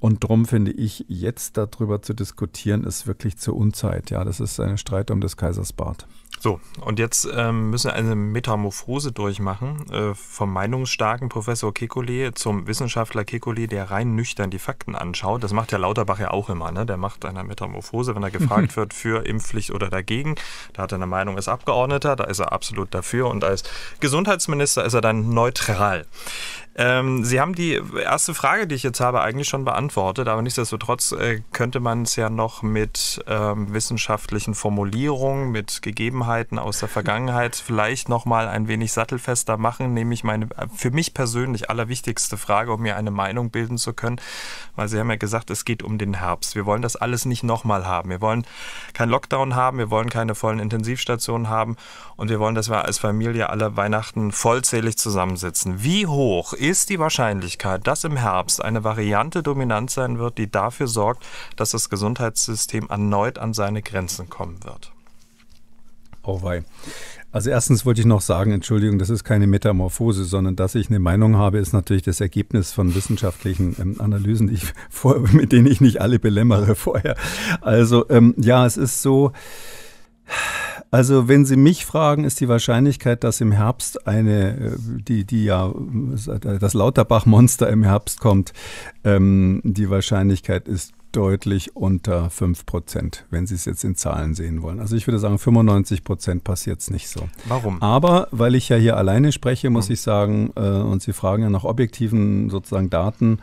Und drum finde ich, jetzt darüber zu diskutieren, ist wirklich zur Unzeit. Ja, das ist ein Streit um des Kaisers Bart. So, und jetzt ähm, müssen wir eine Metamorphose durchmachen äh, vom meinungsstarken Professor Kekulé zum Wissenschaftler Kekulé, der rein nüchtern die Fakten anschaut. Das macht der Lauterbach ja auch immer. Ne? Der macht eine Metamorphose, wenn er gefragt [laughs] wird für Impfpflicht oder dagegen. Da hat er eine Meinung als Abgeordneter, da ist er absolut dafür und als Gesundheitsminister ist er dann neutral. Ähm, Sie haben die erste Frage, die ich jetzt habe, eigentlich schon beantwortet, aber nichtsdestotrotz äh, könnte man es ja noch mit ähm, wissenschaftlichen Formulierungen, mit Gegebenheiten aus der Vergangenheit vielleicht nochmal ein wenig sattelfester machen, nämlich meine äh, für mich persönlich allerwichtigste Frage, um mir eine Meinung bilden zu können, weil Sie haben ja gesagt, es geht um den Herbst. Wir wollen das alles nicht nochmal haben. Wir wollen keinen Lockdown haben, wir wollen keine vollen Intensivstationen haben und wir wollen, dass wir als Familie alle Weihnachten vollzählig zusammensitzen. Wie hoch ist ist die Wahrscheinlichkeit, dass im Herbst eine Variante dominant sein wird, die dafür sorgt, dass das Gesundheitssystem erneut an seine Grenzen kommen wird? Oh wei. Also erstens wollte ich noch sagen, Entschuldigung, das ist keine Metamorphose, sondern dass ich eine Meinung habe, ist natürlich das Ergebnis von wissenschaftlichen ähm, Analysen, ich, [laughs] vor, mit denen ich nicht alle belämmere vorher. Also ähm, ja, es ist so. Also wenn Sie mich fragen, ist die Wahrscheinlichkeit, dass im Herbst eine, äh, die, die ja, das Lauterbach-Monster im Herbst kommt, ähm, die Wahrscheinlichkeit ist deutlich unter 5 Prozent, wenn Sie es jetzt in Zahlen sehen wollen. Also ich würde sagen, 95 Prozent passiert es nicht so. Warum? Aber weil ich ja hier alleine spreche, muss mhm. ich sagen, äh, und Sie fragen ja nach objektiven sozusagen Daten,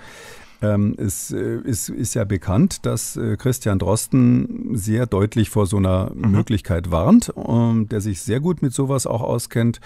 ähm, es äh, ist, ist ja bekannt, dass äh, Christian Drosten sehr deutlich vor so einer mhm. Möglichkeit warnt, ähm, der sich sehr gut mit sowas auch auskennt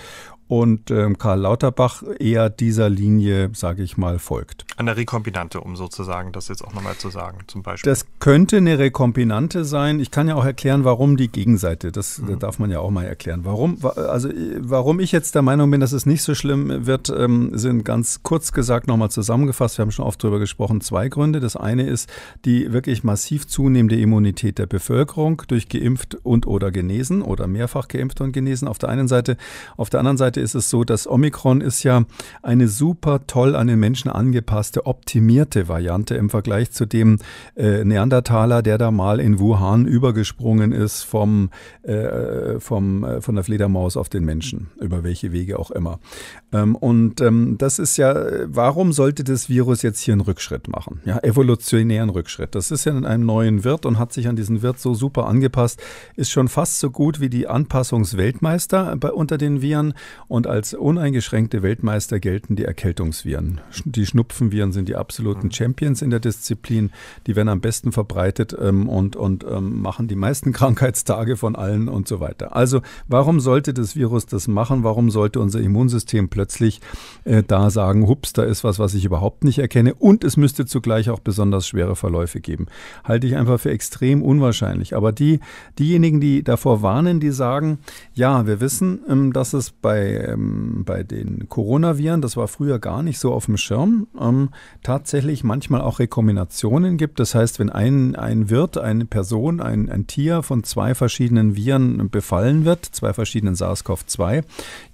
und ähm, Karl Lauterbach eher dieser Linie, sage ich mal, folgt. Eine Rekombinante, um sozusagen das jetzt auch nochmal zu sagen, zum Beispiel. Das könnte eine Rekombinante sein. Ich kann ja auch erklären, warum die Gegenseite, das äh, mhm. darf man ja auch mal erklären. Warum, also, äh, warum ich jetzt der Meinung bin, dass es nicht so schlimm wird, ähm, sind ganz kurz gesagt nochmal zusammengefasst, wir haben schon oft drüber gesprochen, zwei Gründe. Das eine ist die wirklich massiv zunehmende Immunität der Bevölkerung durch geimpft und oder genesen oder mehrfach geimpft und genesen auf der einen Seite. Auf der anderen Seite Seite ist es so, dass Omikron ist ja eine super toll an den Menschen angepasste, optimierte Variante im Vergleich zu dem äh, Neandertaler, der da mal in Wuhan übergesprungen ist vom, äh, vom, äh, von der Fledermaus auf den Menschen, über welche Wege auch immer. Ähm, und ähm, das ist ja, warum sollte das Virus jetzt hier einen Rückschritt machen? Ja, evolutionären Rückschritt. Das ist ja in einem neuen Wirt und hat sich an diesen Wirt so super angepasst, ist schon fast so gut wie die Anpassungsweltmeister äh, bei, unter den Viren und als uneingeschränkte Weltmeister gelten die Erkältungsviren. Die Schnupfenviren sind die absoluten mhm. Champions in der Disziplin. Die werden am besten verbreitet ähm, und, und ähm, machen die meisten [laughs] Krankheitstage von allen und so weiter. Also warum sollte das Virus das machen? Warum sollte unser Immunsystem plötzlich äh, da sagen, hups, da ist was, was ich überhaupt nicht erkenne? Und es müsste zugleich auch besonders schwere Verläufe geben. Halte ich einfach für extrem unwahrscheinlich. Aber die, diejenigen, die davor warnen, die sagen, ja, wir wissen, ähm, dass es bei ähm, bei den Coronaviren, das war früher gar nicht so auf dem Schirm, ähm, tatsächlich manchmal auch Rekombinationen gibt. Das heißt, wenn ein, ein Wirt, eine Person, ein, ein Tier von zwei verschiedenen Viren befallen wird, zwei verschiedenen SARS-CoV-2,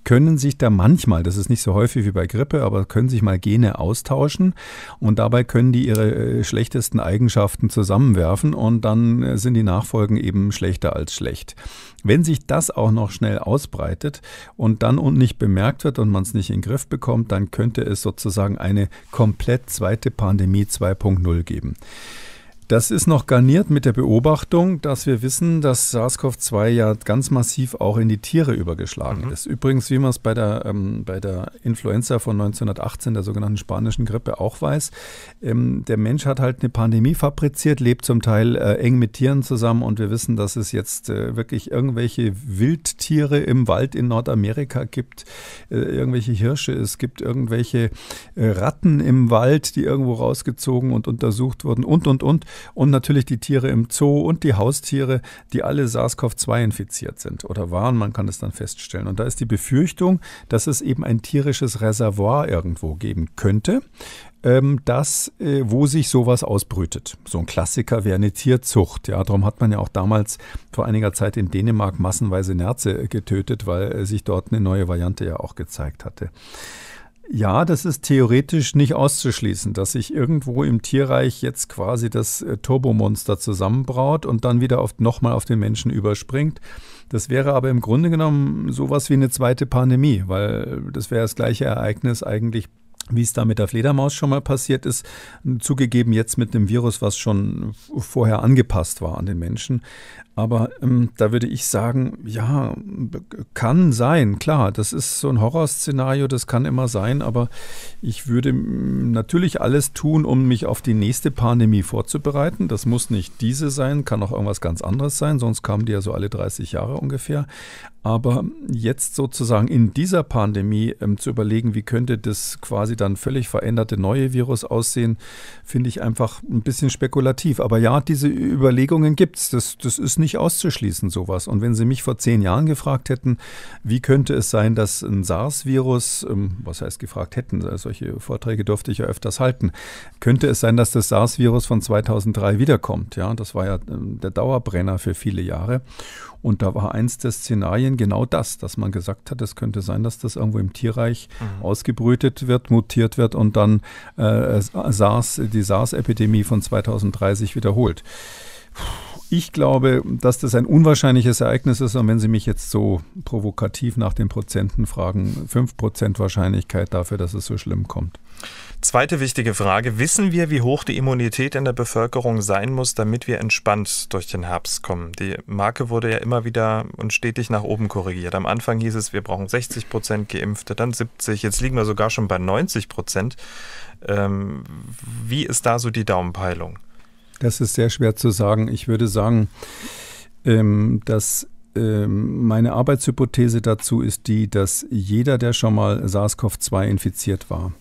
können sich da manchmal, das ist nicht so häufig wie bei Grippe, aber können sich mal Gene austauschen und dabei können die ihre äh, schlechtesten Eigenschaften zusammenwerfen und dann äh, sind die Nachfolgen eben schlechter als schlecht. Wenn sich das auch noch schnell ausbreitet und dann und nicht bemerkt wird und man es nicht in den Griff bekommt, dann könnte es sozusagen eine komplett zweite Pandemie 2.0 geben. Das ist noch garniert mit der Beobachtung, dass wir wissen, dass SARS-CoV-2 ja ganz massiv auch in die Tiere übergeschlagen mhm. ist. Übrigens, wie man es bei der, ähm, bei der Influenza von 1918, der sogenannten spanischen Grippe, auch weiß. Ähm, der Mensch hat halt eine Pandemie fabriziert, lebt zum Teil äh, eng mit Tieren zusammen und wir wissen, dass es jetzt äh, wirklich irgendwelche Wildtiere im Wald in Nordamerika gibt, äh, irgendwelche Hirsche, es gibt irgendwelche äh, Ratten im Wald, die irgendwo rausgezogen und untersucht wurden und, und, und und natürlich die Tiere im Zoo und die Haustiere, die alle SARS-CoV-2 infiziert sind oder waren. Man kann es dann feststellen. Und da ist die Befürchtung, dass es eben ein tierisches Reservoir irgendwo geben könnte ähm, das, äh, wo sich sowas ausbrütet. So ein Klassiker wäre eine Tierzucht. Ja, darum hat man ja auch damals vor einiger Zeit in Dänemark massenweise Nerze äh, getötet, weil äh, sich dort eine neue Variante ja auch gezeigt hatte. Ja, das ist theoretisch nicht auszuschließen, dass sich irgendwo im Tierreich jetzt quasi das äh, Turbomonster zusammenbraut und dann wieder auf, nochmal auf den Menschen überspringt. Das wäre aber im Grunde genommen sowas wie eine zweite Pandemie, weil das wäre das gleiche Ereignis eigentlich wie es da mit der Fledermaus schon mal passiert ist, zugegeben jetzt mit einem Virus, was schon vorher angepasst war an den Menschen. Aber ähm, da würde ich sagen, ja, kann sein, klar, das ist so ein Horrorszenario, das kann immer sein, aber ich würde natürlich alles tun, um mich auf die nächste Pandemie vorzubereiten. Das muss nicht diese sein, kann auch irgendwas ganz anderes sein, sonst kamen die ja so alle 30 Jahre ungefähr. Aber jetzt sozusagen in dieser Pandemie ähm, zu überlegen, wie könnte das quasi dann völlig veränderte neue Virus aussehen, finde ich einfach ein bisschen spekulativ. Aber ja, diese Überlegungen gibt es. Das, das ist nicht nicht auszuschließen, sowas. Und wenn Sie mich vor zehn Jahren gefragt hätten, wie könnte es sein, dass ein SARS-Virus, ähm, was heißt gefragt hätten, äh, solche Vorträge durfte ich ja öfters halten, könnte es sein, dass das SARS-Virus von 2003 wiederkommt? Ja, das war ja ähm, der Dauerbrenner für viele Jahre. Und da war eins der Szenarien genau das, dass man gesagt hat, es könnte sein, dass das irgendwo im Tierreich mhm. ausgebrütet wird, mutiert wird und dann äh, äh SARS, die SARS-Epidemie von 2030 wiederholt. Puh ich glaube, dass das ein unwahrscheinliches Ereignis ist. Und wenn Sie mich jetzt so provokativ nach den Prozenten fragen, 5% Wahrscheinlichkeit dafür, dass es so schlimm kommt. Zweite wichtige Frage. Wissen wir, wie hoch die Immunität in der Bevölkerung sein muss, damit wir entspannt durch den Herbst kommen? Die Marke wurde ja immer wieder und stetig nach oben korrigiert. Am Anfang hieß es, wir brauchen 60 Prozent Geimpfte, dann 70. Jetzt liegen wir sogar schon bei 90 Prozent. Ähm, wie ist da so die Daumenpeilung? Das ist sehr schwer zu sagen. Ich würde sagen, ähm, dass ähm, meine Arbeitshypothese dazu ist die, dass jeder, der schon mal SARS-CoV-2 infiziert war,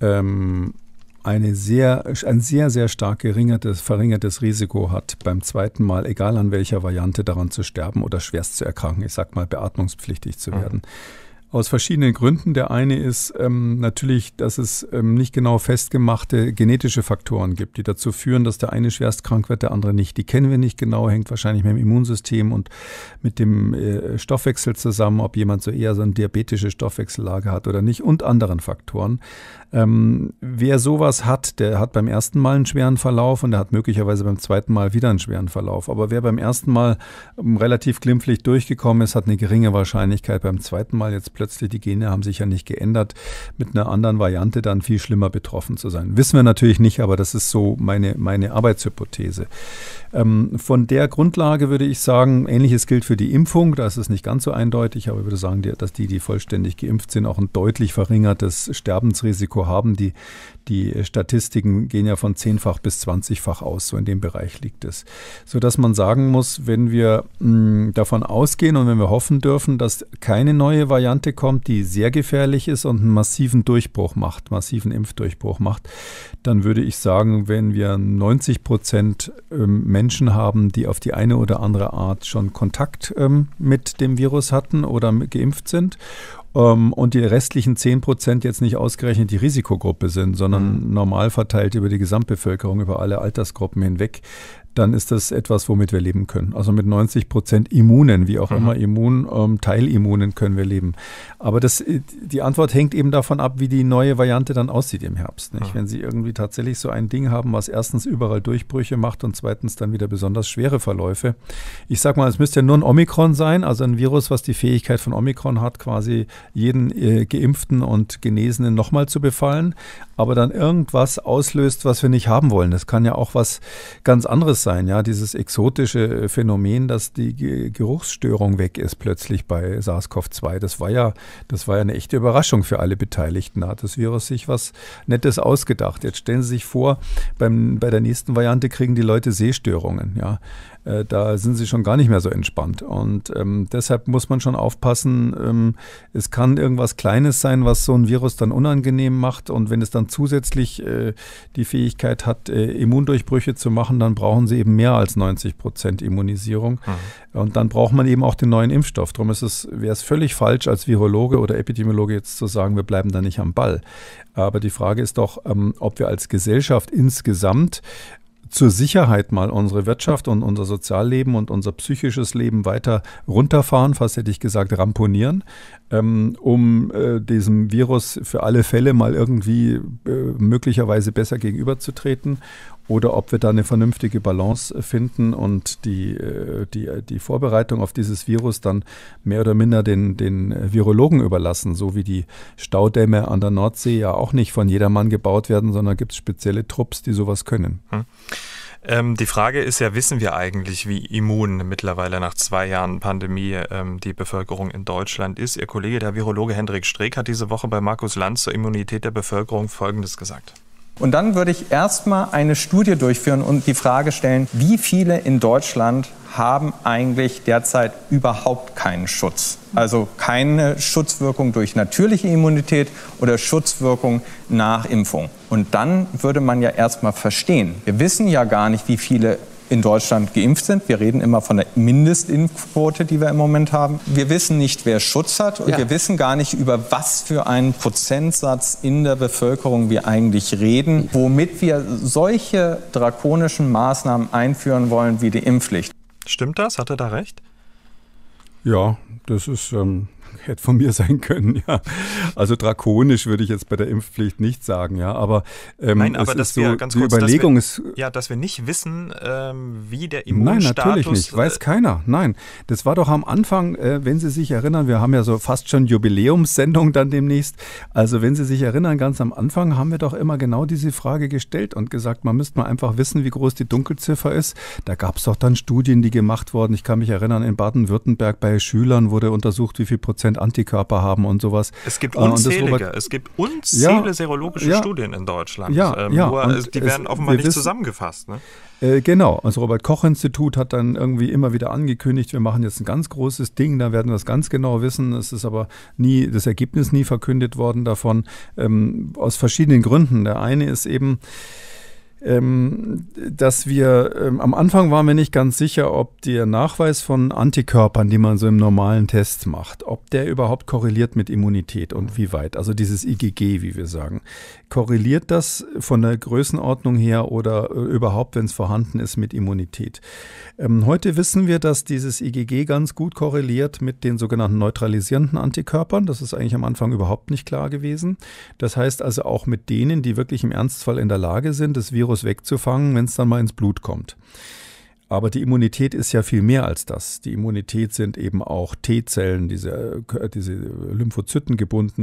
ähm, eine sehr, ein sehr, sehr stark geringertes, verringertes Risiko hat, beim zweiten Mal, egal an welcher Variante, daran zu sterben oder schwerst zu erkranken, ich sag mal, beatmungspflichtig zu mhm. werden. Mhm. Aus verschiedenen Gründen. Der eine ist ähm, natürlich, dass es ähm, nicht genau festgemachte genetische Faktoren gibt, die dazu führen, dass der eine schwerst krank wird, der andere nicht. Die kennen wir nicht genau, hängt wahrscheinlich mit dem Immunsystem und mit dem äh, Stoffwechsel zusammen, ob jemand so eher so eine diabetische Stoffwechsellage hat oder nicht und anderen Faktoren. Ähm, wer sowas hat, der hat beim ersten Mal einen schweren Verlauf und der hat möglicherweise beim zweiten Mal wieder einen schweren Verlauf. Aber wer beim ersten Mal ähm, relativ glimpflich durchgekommen ist, hat eine geringe Wahrscheinlichkeit beim zweiten Mal jetzt plötzlich, die Gene haben sich ja nicht geändert, mit einer anderen Variante dann viel schlimmer betroffen zu sein. Wissen wir natürlich nicht, aber das ist so meine, meine Arbeitshypothese. Ähm, von der Grundlage würde ich sagen, ähnliches gilt für die Impfung, da ist es nicht ganz so eindeutig, aber ich würde sagen, dass die, die vollständig geimpft sind, auch ein deutlich verringertes Sterbensrisiko Risiko haben. Die, die Statistiken gehen ja von zehnfach bis zwanzigfach aus, so in dem Bereich liegt es. Sodass man sagen muss, wenn wir mh, hm, davon ausgehen und wenn wir hoffen dürfen, dass keine neue Variante kommt, die sehr gefährlich ist und einen massiven Durchbruch macht, massiven Impfdurchbruch macht, dann würde ich sagen, wenn wir 90 Prozent ähm, Menschen haben, die auf die eine oder andere Art schon Kontakt ähm, mit dem Virus hatten oder geimpft sind ähm, und die restlichen 10 Prozent jetzt nicht ausgerechnet die Risikogruppe sind, sondern mhm. normal verteilt über die Gesamtbevölkerung, über alle Altersgruppen hinweg, dann ist das etwas, womit wir leben können. Also mit 90 Prozent Immunen, wie auch mhm. immer Immun, ähm, Teilimmunen können wir leben. Aber das, äh, die Antwort hängt eben davon ab, wie die neue Variante dann aussieht im Herbst. Mhm. Wenn Sie irgendwie tatsächlich so ein Ding haben, was erstens überall Durchbrüche macht und zweitens dann wieder besonders schwere Verläufe. Ich sag mal, es müsste ja nur ein Omikron sein, also ein Virus, was die Fähigkeit von Omikron hat, quasi jeden äh, Geimpften und Genesenen nochmal zu befallen aber dann irgendwas auslöst, was wir nicht haben wollen. Das kann ja auch was ganz anderes sein, ja, dieses exotische äh, Phänomen, dass die Geruchsstörung weg ist plötzlich bei SARS-CoV-2. Das war ja, das war ja eine echte Überraschung für alle Beteiligten. Da hat das Virus sich was Nettes ausgedacht. Jetzt stellen Sie sich vor, beim, bei der nächsten Variante kriegen die Leute Sehstörungen, ja. Äh, da sind sie schon gar nicht mehr so entspannt. Und ähm, deshalb muss man schon aufpassen, ähm, es kann irgendwas Kleines sein, was so ein Virus dann unangenehm macht. Und wenn es dann zusätzlich äh, die Fähigkeit hat, äh, Immundurchbrüche zu machen, dann brauchen sie eben mehr als 90 Prozent Immunisierung. Mhm. Und dann braucht man eben auch den neuen Impfstoff. Darum ist es, wäre es völlig falsch, als Virologe oder Epidemiologe jetzt zu sagen, wir bleiben da nicht am Ball. Aber die Frage ist doch, ähm, ob wir als Gesellschaft insgesamt zur Sicherheit mal unsere Wirtschaft und unser Sozialleben und unser psychisches Leben weiter runterfahren, fast hätte ich gesagt ramponieren, ähm, um äh, diesem Virus für alle Fälle mal irgendwie äh, möglicherweise besser gegenüberzutreten oder ob wir da eine vernünftige Balance äh, finden und die, äh, die, äh, die Vorbereitung auf dieses Virus dann mehr oder minder den, den Virologen überlassen, so wie die Staudämme an der Nordsee ja auch nicht von jedermann gebaut werden, sondern gibt es spezielle Trupps, die sowas können. Hm. Ähm, die Frage ist ja, wissen wir eigentlich, wie immun mittlerweile nach zwei Jahren Pandemie ähm, die Bevölkerung in Deutschland ist? Ihr Kollege, der Virologe Hendrik Streeck, hat diese Woche bei Markus Lanz zur Immunität der Bevölkerung Folgendes gesagt. Und dann würde ich erstmal eine Studie durchführen und die Frage stellen, wie viele in Deutschland haben eigentlich derzeit überhaupt keinen Schutz. Also keine Schutzwirkung durch natürliche Immunität oder Schutzwirkung nach Impfung. Und dann würde man ja erstmal verstehen. Wir wissen ja gar nicht, wie viele in Deutschland geimpft sind. Wir reden immer von der Mindestimpfquote, die wir im Moment haben. Wir wissen nicht, wer Schutz hat und ja. wir wissen gar nicht, über was für einen Prozentsatz in der Bevölkerung wir eigentlich reden, womit wir solche drakonischen Maßnahmen einführen wollen wie die Impfpflicht. Stimmt das? Hat er da recht? Ja, das ist ähm, hätte von mir sein können, ja. Also drakonisch würde ich jetzt bei der Impfpflicht nicht sagen, ja. Aber, ähm, Nein, aber das ist so, ganz die kurz, Überlegung wir, ist. Äh, ja, dass wir nicht wissen, ähm, wie der Immunstatus. Nein, natürlich nicht. Weiß äh, keiner. Nein. Das war doch am Anfang, äh, wenn Sie sich erinnern, wir haben ja so fast schon Jubiläumssendung dann demnächst. Also, wenn Sie sich erinnern, ganz am Anfang haben wir doch immer genau diese Frage gestellt und gesagt, man müsste mal einfach wissen, wie groß die Dunkelziffer ist. Da gab es doch dann Studien, die gemacht wurden. Ich kann mich erinnern, in Baden-Württemberg bei Schülern wurde untersucht, wie viel Prozent Prozent Antikörper haben und sowas. Es gibt äh, unzählige, das, es gibt unzählige ja, serologische ja, Studien in Deutschland. Ja, ähm, ja. Nur, also die werden es, offenbar nicht wissen, zusammengefasst. Ne? Äh, genau, das also Robert-Koch-Institut hat dann irgendwie immer wieder angekündigt, wir machen jetzt ein ganz großes Ding, da werden wir es ganz genau wissen. Es ist aber nie, das Ergebnis nie verkündet worden davon, ähm, aus verschiedenen Gründen. Der eine ist eben, ähm, dass wir ähm, am Anfang waren wir nicht ganz sicher, ob der Nachweis von Antikörpern, die man so im normalen Test macht, ob der überhaupt korreliert mit Immunität und wie weit. Also dieses IgG, wie wir sagen. Korreliert das von der Größenordnung her oder äh, überhaupt, wenn es vorhanden ist, mit Immunität? Ähm, heute wissen wir, dass dieses IgG ganz gut korreliert mit den sogenannten neutralisierenden Antikörpern. Das ist eigentlich am Anfang überhaupt nicht klar gewesen. Das heißt also auch mit denen, die wirklich im Ernstfall in der Lage sind, das Virus wegzufangen, wenn es dann mal ins Blut kommt. Aber die Immunität ist ja viel mehr als das. Die Immunität sind eben auch T-Zellen, diese, äh, diese Lymphozyten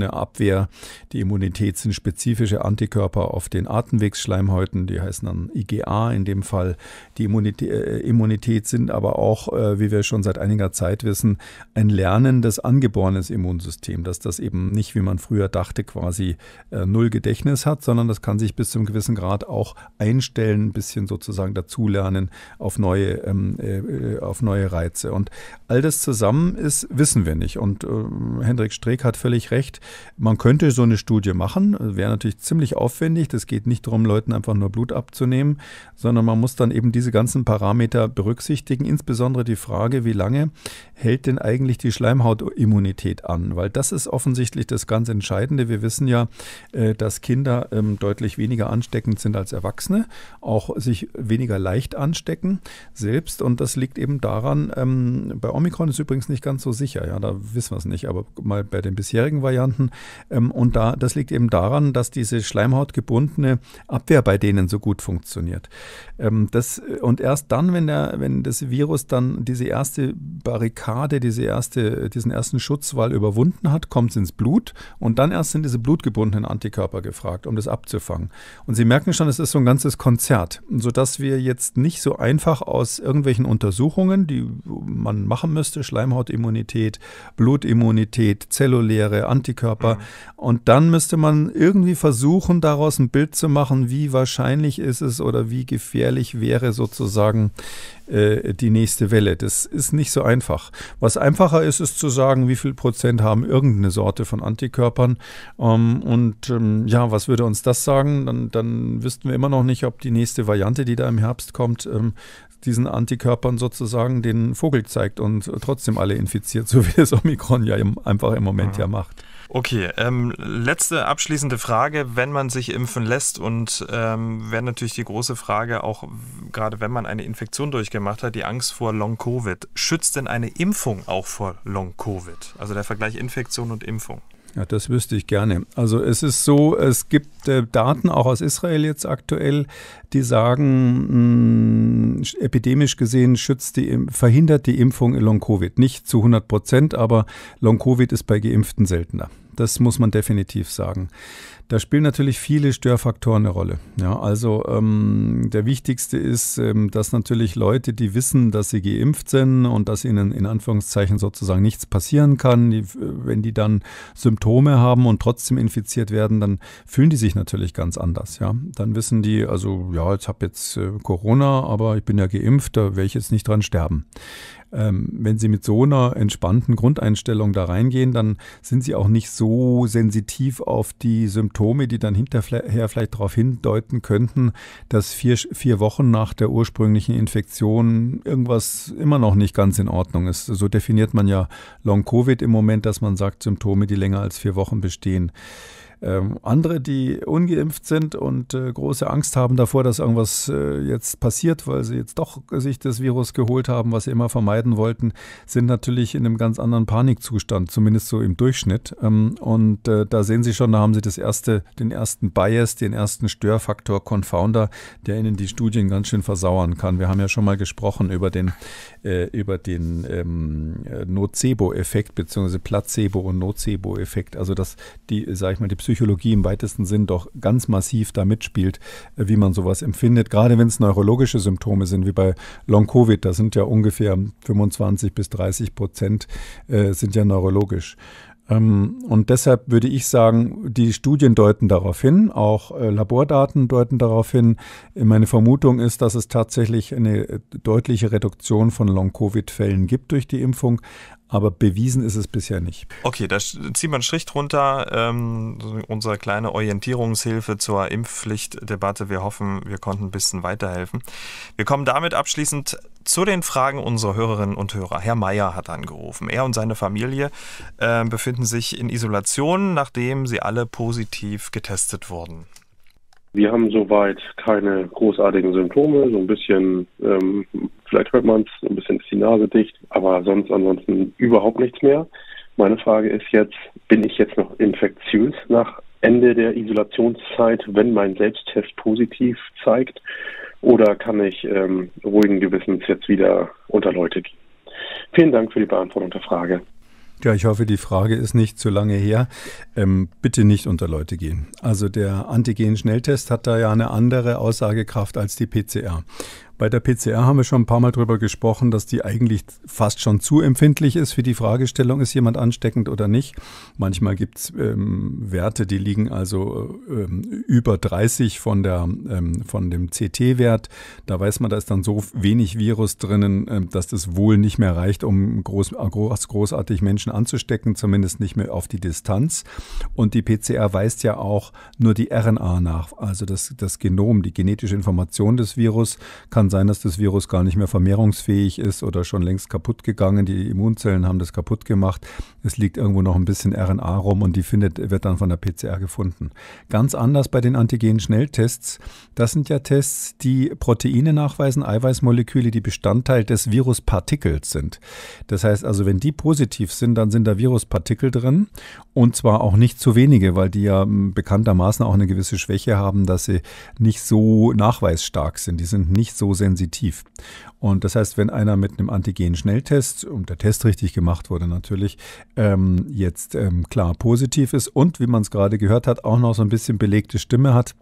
Abwehr. Die Immunität sind spezifische Antikörper auf den Atemwegsschleimhäuten, die heißen dann IgA in dem Fall. Die Immunität, äh, Immunität sind aber auch, äh, wie wir schon seit einiger Zeit wissen, ein lernendes, angeborenes Immunsystem, dass das eben nicht, wie man früher dachte, quasi äh, null Gedächtnis hat, sondern das kann sich bis zu einem gewissen Grad auch einstellen, ein bisschen sozusagen dazulernen auf neue neue, ähm, äh, auf neue Reize. Und all das zusammen ist, wissen wir nicht. Und äh, Hendrik Streeck hat völlig recht. Man könnte so eine Studie machen, wäre natürlich ziemlich aufwendig. Es geht nicht darum, Leuten einfach nur Blut abzunehmen, sondern man muss dann eben diese ganzen Parameter berücksichtigen, insbesondere die Frage, wie lange hält denn eigentlich die Schleimhautimmunität an? Weil das ist offensichtlich das ganz Entscheidende. Wir wissen ja, äh, dass Kinder ähm, deutlich weniger ansteckend sind als Erwachsene, auch sich weniger leicht anstecken selbst. Und das liegt eben daran, ähm, bei Omikron ist übrigens nicht ganz so sicher, ja, da wissen wir es nicht, aber mal bei den bisherigen Varianten. Ähm, und da, das liegt eben daran, dass diese schleimhautgebundene Abwehr bei denen so gut funktioniert. Ähm, das, äh, und erst dann, wenn, der, wenn das Virus dann diese erste Barrikade, diese erste, diesen ersten Schutzwall überwunden hat, kommt es ins Blut und dann erst sind diese blutgebundenen Antikörper gefragt, um das abzufangen. Und Sie merken schon, es ist so ein ganzes Konzert, sodass wir jetzt nicht so einfach aus irgendwelchen Untersuchungen, die man machen müsste, Schleimhautimmunität, Blutimmunität, zelluläre Antikörper. Mhm. Und dann müsste man irgendwie versuchen, daraus ein Bild zu machen, wie wahrscheinlich ist es oder wie gefährlich wäre sozusagen äh, die nächste Welle. Das ist nicht so einfach. Was einfacher ist, ist zu sagen, wie viel Prozent haben irgendeine Sorte von Antikörpern. Ähm, und ähm, ja, was würde uns das sagen? Dann, dann wüssten wir immer noch nicht, ob die nächste Variante, die da im Herbst kommt, ähm, diesen Antikörpern sozusagen den Vogel zeigt und trotzdem alle infiziert, [laughs] so wie das Omikron ja im, einfach im Moment ja, ja mhm. macht. Okay, ähm, letzte abschließende Frage, wenn man sich impfen lässt und ähm, wäre natürlich die große Frage, auch gerade wenn man eine Infektion durchgemacht hat, die Angst vor Long-Covid. Schützt denn eine Impfung auch vor Long-Covid? Also der Vergleich Infektion und Impfung. Ja, das wüsste ich gerne. Also es ist so, es gibt äh, Daten auch aus Israel jetzt aktuell, die sagen, mh, epidemisch gesehen schützt die, verhindert die Impfung Long-Covid. Nicht zu 100 Prozent, aber Long-Covid ist bei Geimpften seltener. Das muss man definitiv sagen. Da spielen natürlich viele Störfaktoren eine Rolle. Ja, also ähm, der wichtigste ist, ähm, dass natürlich Leute, die wissen, dass sie geimpft sind und dass ihnen in Anführungszeichen sozusagen nichts passieren kann, die, äh, wenn die dann Symptome haben und trotzdem infiziert werden, dann fühlen die sich natürlich ganz anders. Ja, dann wissen die, also ja, ich habe jetzt äh, Corona, aber ich bin ja geimpft, da werde ich jetzt nicht dran sterben. Ähm, wenn Sie mit so einer entspannten Grundeinstellung da reingehen, dann sind Sie auch nicht so sensitiv auf die Symptome, die dann hinterher vielleicht darauf hindeuten könnten, dass vier, vier Wochen nach der ursprünglichen Infektion irgendwas immer noch nicht ganz in Ordnung ist. So definiert man ja Long-Covid im Moment, dass man sagt, Symptome, die länger als vier Wochen bestehen. Ähm, andere, die ungeimpft sind und äh, große Angst haben davor, dass irgendwas äh, jetzt passiert, weil sie jetzt doch sich das Virus geholt haben, was sie immer vermeiden wollten, sind natürlich in einem ganz anderen Panikzustand, zumindest so im Durchschnitt. Ähm, und äh, da sehen Sie schon, da haben Sie das erste, den ersten Bias, den ersten Störfaktor, Confounder, der Ihnen die Studien ganz schön versauern kann. Wir haben ja schon mal gesprochen über den äh, über den ähm, Nocebo-Effekt beziehungsweise Placebo- und Nocebo-Effekt, also dass die, sag ich mal, die Psychologie im weitesten Sinn doch ganz massiv da mitspielt, äh, wie man sowas empfindet, gerade wenn es neurologische Symptome sind, wie bei Long-Covid, da sind ja ungefähr 25 bis 30 Prozent äh, sind ja neurologisch. Ähm, und deshalb würde ich sagen, die Studien deuten darauf hin, auch äh, Labordaten deuten darauf hin. Meine Vermutung ist, dass es tatsächlich eine äh, deutliche Reduktion von Long-Covid-Fällen gibt durch die Impfung aber bewiesen ist es bisher nicht. Okay, da ziehen wir einen Strich drunter. Ähm, unsere kleine Orientierungshilfe zur Impfpflichtdebatte. Wir hoffen, wir konnten ein bisschen weiterhelfen. Wir kommen damit abschließend zu den Fragen unserer Hörerinnen und Hörer. Herr Meier hat angerufen. Er und seine Familie äh, befinden sich in Isolation, nachdem sie alle positiv getestet wurden. Wir haben soweit keine großartigen Symptome, so ein bisschen, ähm, vielleicht hört man es, ein bisschen ist die Nase dicht, aber sonst ansonsten überhaupt nichts mehr. Meine Frage ist jetzt, bin ich jetzt noch infektiös nach Ende der Isolationszeit, wenn mein Selbsttest positiv zeigt? Oder kann ich ähm, ruhigen Gewissens jetzt wieder unter Leute gehen? Vielen Dank für die Beantwortung der Frage. Ja, ich hoffe, die Frage ist nicht zu lange her. Ähm, bitte nicht unter Leute gehen. Also der Antigen-Schnelltest hat da ja eine andere Aussagekraft als die PCR. Bei der PCR haben wir schon ein paar Mal darüber gesprochen, dass die eigentlich fast schon zu empfindlich ist für die Fragestellung, ist jemand ansteckend oder nicht. Manchmal gibt es ähm, Werte, die liegen also äh, ähm, über 30 von, der, ähm, von dem CT-Wert. Da weiß man, da ist dann so wenig Virus drinnen, ähm, dass das wohl nicht mehr reicht, um groß, groß, großartig Menschen anzustecken, zumindest nicht mehr auf die Distanz. Und die PCR weist ja auch nur die RNA nach, also das, das Genom, die genetische Information des Virus kann sein, dass das Virus gar nicht mehr vermehrungsfähig ist oder schon längst kaputt gegangen. Die Immunzellen haben das kaputt gemacht. Es liegt irgendwo noch ein bisschen RNA rum und die findet, wird dann von der PCR gefunden. Ganz anders bei den Antigen-Schnelltests. Das sind ja Tests, die Proteine nachweisen, Eiweißmoleküle, die Bestandteil des Viruspartikels sind. Das heißt also, wenn die positiv sind, dann sind da Viruspartikel drin und zwar auch nicht zu wenige, weil die ja hm, bekanntermaßen auch eine gewisse Schwäche haben, dass sie nicht so nachweisstark sind. Die sind nicht so sensitiv. Und das heißt, wenn einer mit einem Antigen-Schnelltest, und der Test richtig gemacht wurde natürlich, ähm, jetzt ähm, klar positiv ist und, wie man es gerade gehört hat, auch noch so ein bisschen belegte Stimme hat,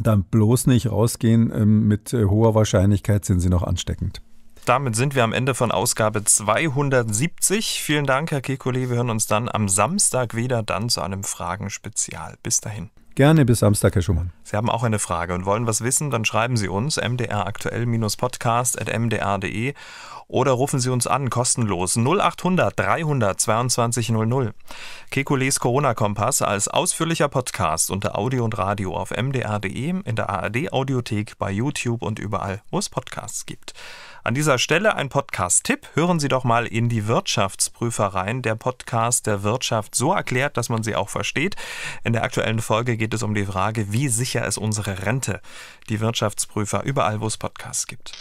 dann bloß nicht rausgehen. Ähm, mit äh, hoher Wahrscheinlichkeit sind sie noch ansteckend. Damit sind wir am Ende von Ausgabe 270. Vielen Dank, Herr Kekulé. Wir hören uns dann am Samstag wieder, dann zu einem Fragenspezial. Bis dahin. Gerne bis Samstag, Herr Schumann. Sie haben auch eine Frage und wollen was wissen, dann schreiben Sie uns mdraktuell-podcast.mdr.de oder rufen Sie uns an, kostenlos 0800 300 22 00. Kekules Corona-Kompass als ausführlicher Podcast unter Audio und Radio auf mdr.de, in der ARD-Audiothek, bei YouTube und überall, wo es Podcasts gibt. An dieser Stelle ein Podcast-Tipp. Hören Sie doch mal in die Wirtschaftsprüfer rein. Der Podcast der Wirtschaft so erklärt, dass man sie auch versteht. In der aktuellen Folge geht es um die Frage, wie sicher ist unsere Rente? Die Wirtschaftsprüfer überall, wo es Podcasts gibt.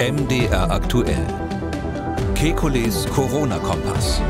MDR aktuell. Kekules Corona-Kompass.